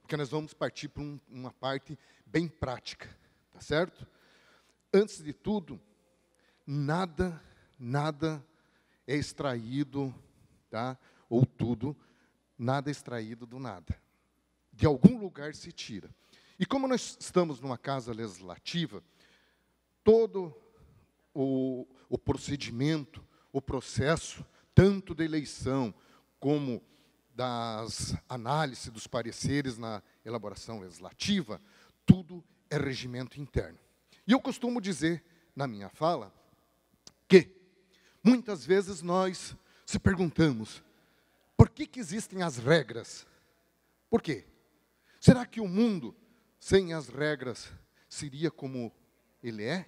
porque nós vamos partir para um, uma parte bem prática, tá certo? Antes de tudo, nada, nada é extraído, tá? Ou tudo, nada é extraído do nada. De algum lugar se tira. E como nós estamos numa casa legislativa, todo o, o procedimento, o processo, tanto da eleição como das análises dos pareceres na elaboração legislativa, tudo é regimento interno. E eu costumo dizer na minha fala que muitas vezes nós se perguntamos por que, que existem as regras? Por quê? Será que o mundo sem as regras seria como ele é?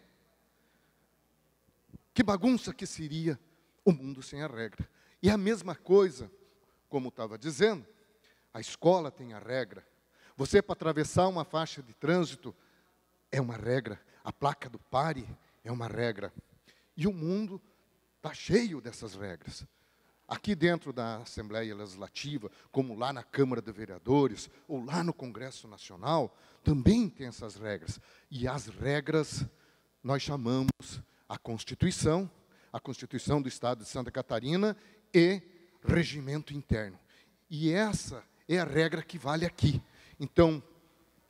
Que bagunça que seria o mundo sem a regra. E a mesma coisa, como estava dizendo, a escola tem a regra. Você, para atravessar uma faixa de trânsito, é uma regra. A placa do pare é uma regra. E o mundo está cheio dessas regras. Aqui dentro da Assembleia Legislativa, como lá na Câmara de Vereadores, ou lá no Congresso Nacional, também tem essas regras. E as regras nós chamamos a Constituição, a Constituição do Estado de Santa Catarina e regimento interno. E essa é a regra que vale aqui. Então,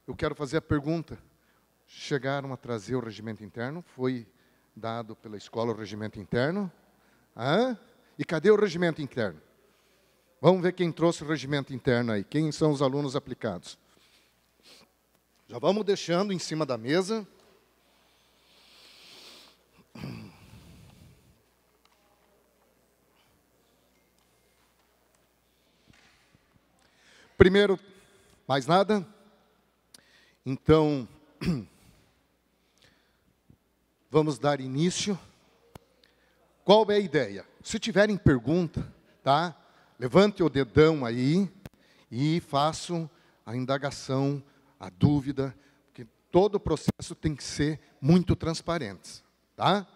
eu quero fazer a pergunta. Chegaram a trazer o regimento interno? Foi dado pela escola o regimento interno? Hã? E cadê o regimento interno? Vamos ver quem trouxe o regimento interno aí. Quem são os alunos aplicados? Já vamos deixando em cima da mesa. Primeiro, mais nada? Então, vamos dar início. Qual é a ideia? Se tiverem pergunta, tá? Levante o dedão aí e façam a indagação, a dúvida, porque todo o processo tem que ser muito transparente, tá?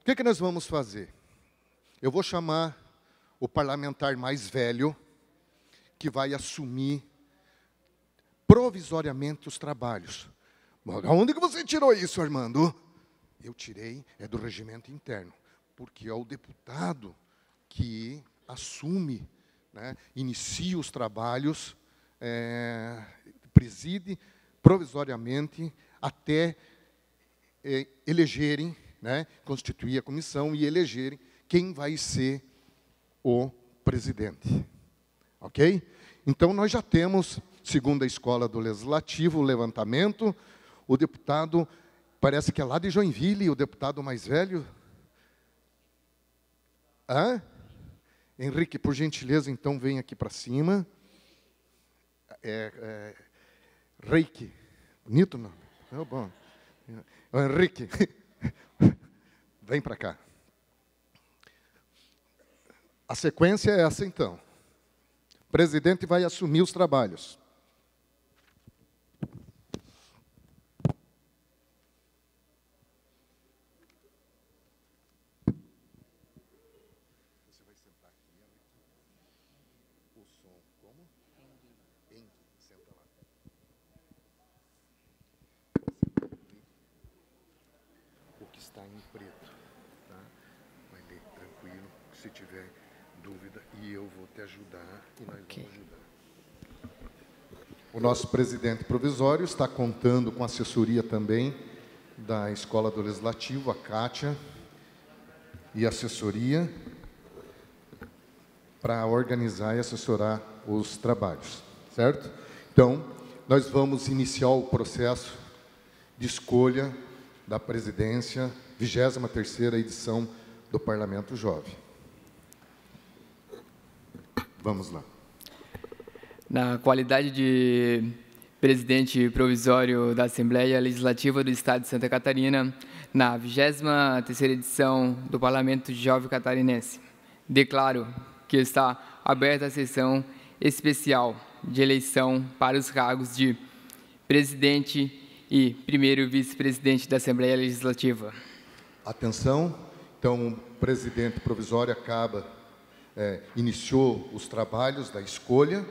O que, é que nós vamos fazer? Eu vou chamar o parlamentar mais velho, que vai assumir provisoriamente os trabalhos. Onde que você tirou isso, Armando? Eu tirei, é do regimento interno, porque é o deputado que assume, né, inicia os trabalhos, é, preside provisoriamente até é, elegerem, né, constituir a comissão e elegerem quem vai ser o presidente. Ok? Então, nós já temos, segundo a escola do legislativo, o levantamento. O deputado, parece que é lá de Joinville, o deputado mais velho. Hã? Henrique, por gentileza, então, vem aqui para cima. É, é, Reiki. Bonito nome. É bom. O Henrique, vem para cá. A sequência é essa, então presidente vai assumir os trabalhos. nosso presidente provisório está contando com assessoria também da Escola do Legislativo, a Cátia, e assessoria para organizar e assessorar os trabalhos, certo? Então, nós vamos iniciar o processo de escolha da presidência, 23ª edição do Parlamento Jovem. Vamos lá na qualidade de presidente provisório da Assembleia Legislativa do Estado de Santa Catarina, na 23ª edição do Parlamento Jovem Catarinense. Declaro que está aberta a sessão especial de eleição para os cargos de presidente e primeiro vice-presidente da Assembleia Legislativa. Atenção, então, o presidente provisório acaba, é, iniciou os trabalhos da escolha,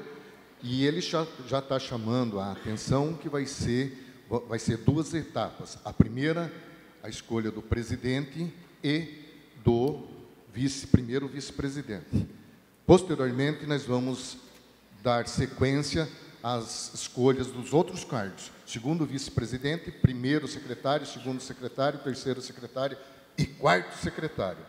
e ele já está chamando a atenção que vai ser, vai ser duas etapas. A primeira, a escolha do presidente e do vice, primeiro vice-presidente. Posteriormente, nós vamos dar sequência às escolhas dos outros cargos. Segundo vice-presidente, primeiro secretário, segundo secretário, terceiro secretário e quarto secretário.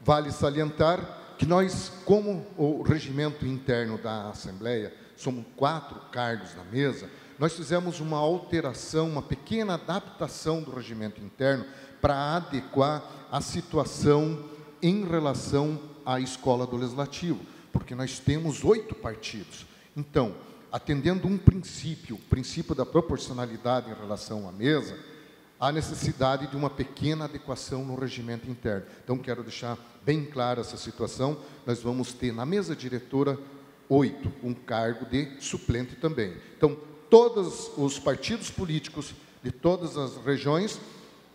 Vale salientar que nós, como o regimento interno da Assembleia somos quatro cargos na mesa, nós fizemos uma alteração, uma pequena adaptação do regimento interno para adequar a situação em relação à escola do legislativo, porque nós temos oito partidos. Então, atendendo um princípio, o princípio da proporcionalidade em relação à mesa, há necessidade de uma pequena adequação no regimento interno. Então, quero deixar bem clara essa situação. Nós vamos ter na mesa diretora oito, um cargo de suplente também. Então, todos os partidos políticos de todas as regiões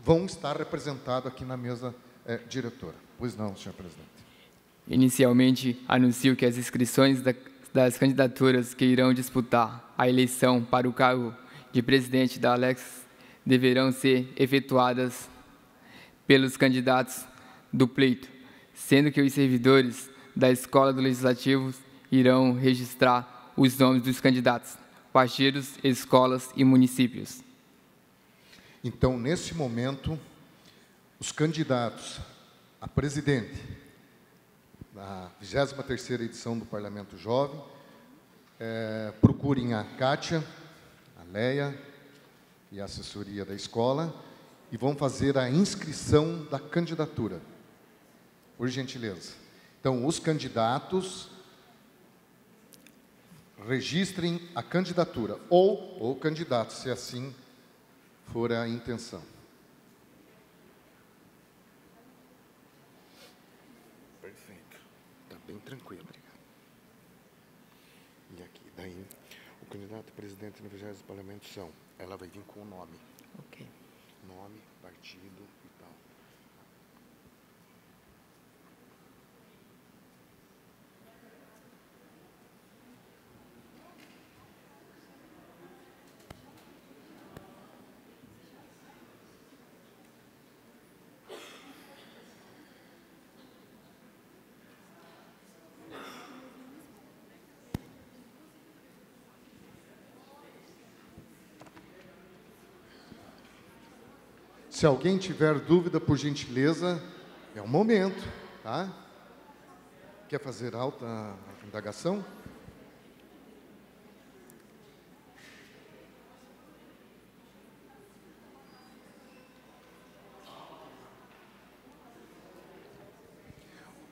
vão estar representados aqui na mesa é, diretora. Pois não, senhor presidente. Inicialmente, anuncio que as inscrições da, das candidaturas que irão disputar a eleição para o cargo de presidente da Alex deverão ser efetuadas pelos candidatos do pleito, sendo que os servidores da Escola do Legislativo irão registrar os nomes dos candidatos, partidos, escolas e municípios. Então, nesse momento, os candidatos a presidente da 23ª edição do Parlamento Jovem, é, procurem a Kátia, a Leia e a assessoria da escola e vão fazer a inscrição da candidatura, por gentileza. Então, os candidatos registrem a candidatura ou o candidato, se assim for a intenção. Perfeito. Está bem tranquilo, obrigado. E aqui, daí, o candidato a presidente no 20 parlamento são, ela vai vir com o nome. Se alguém tiver dúvida, por gentileza, é o momento, tá? Quer fazer alta indagação?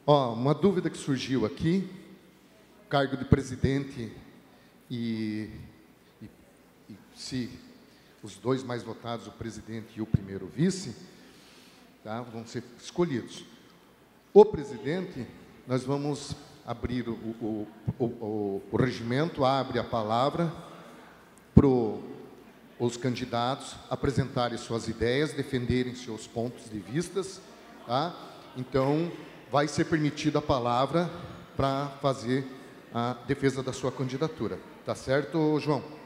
Ó, uma dúvida que surgiu aqui, cargo de presidente e, e, e se os dois mais votados, o presidente e o primeiro vice, tá, vão ser escolhidos. O presidente, nós vamos abrir o, o, o, o regimento, abre a palavra para os candidatos apresentarem suas ideias, defenderem seus pontos de vistas. Tá? Então, vai ser permitida a palavra para fazer a defesa da sua candidatura. Tá certo, João?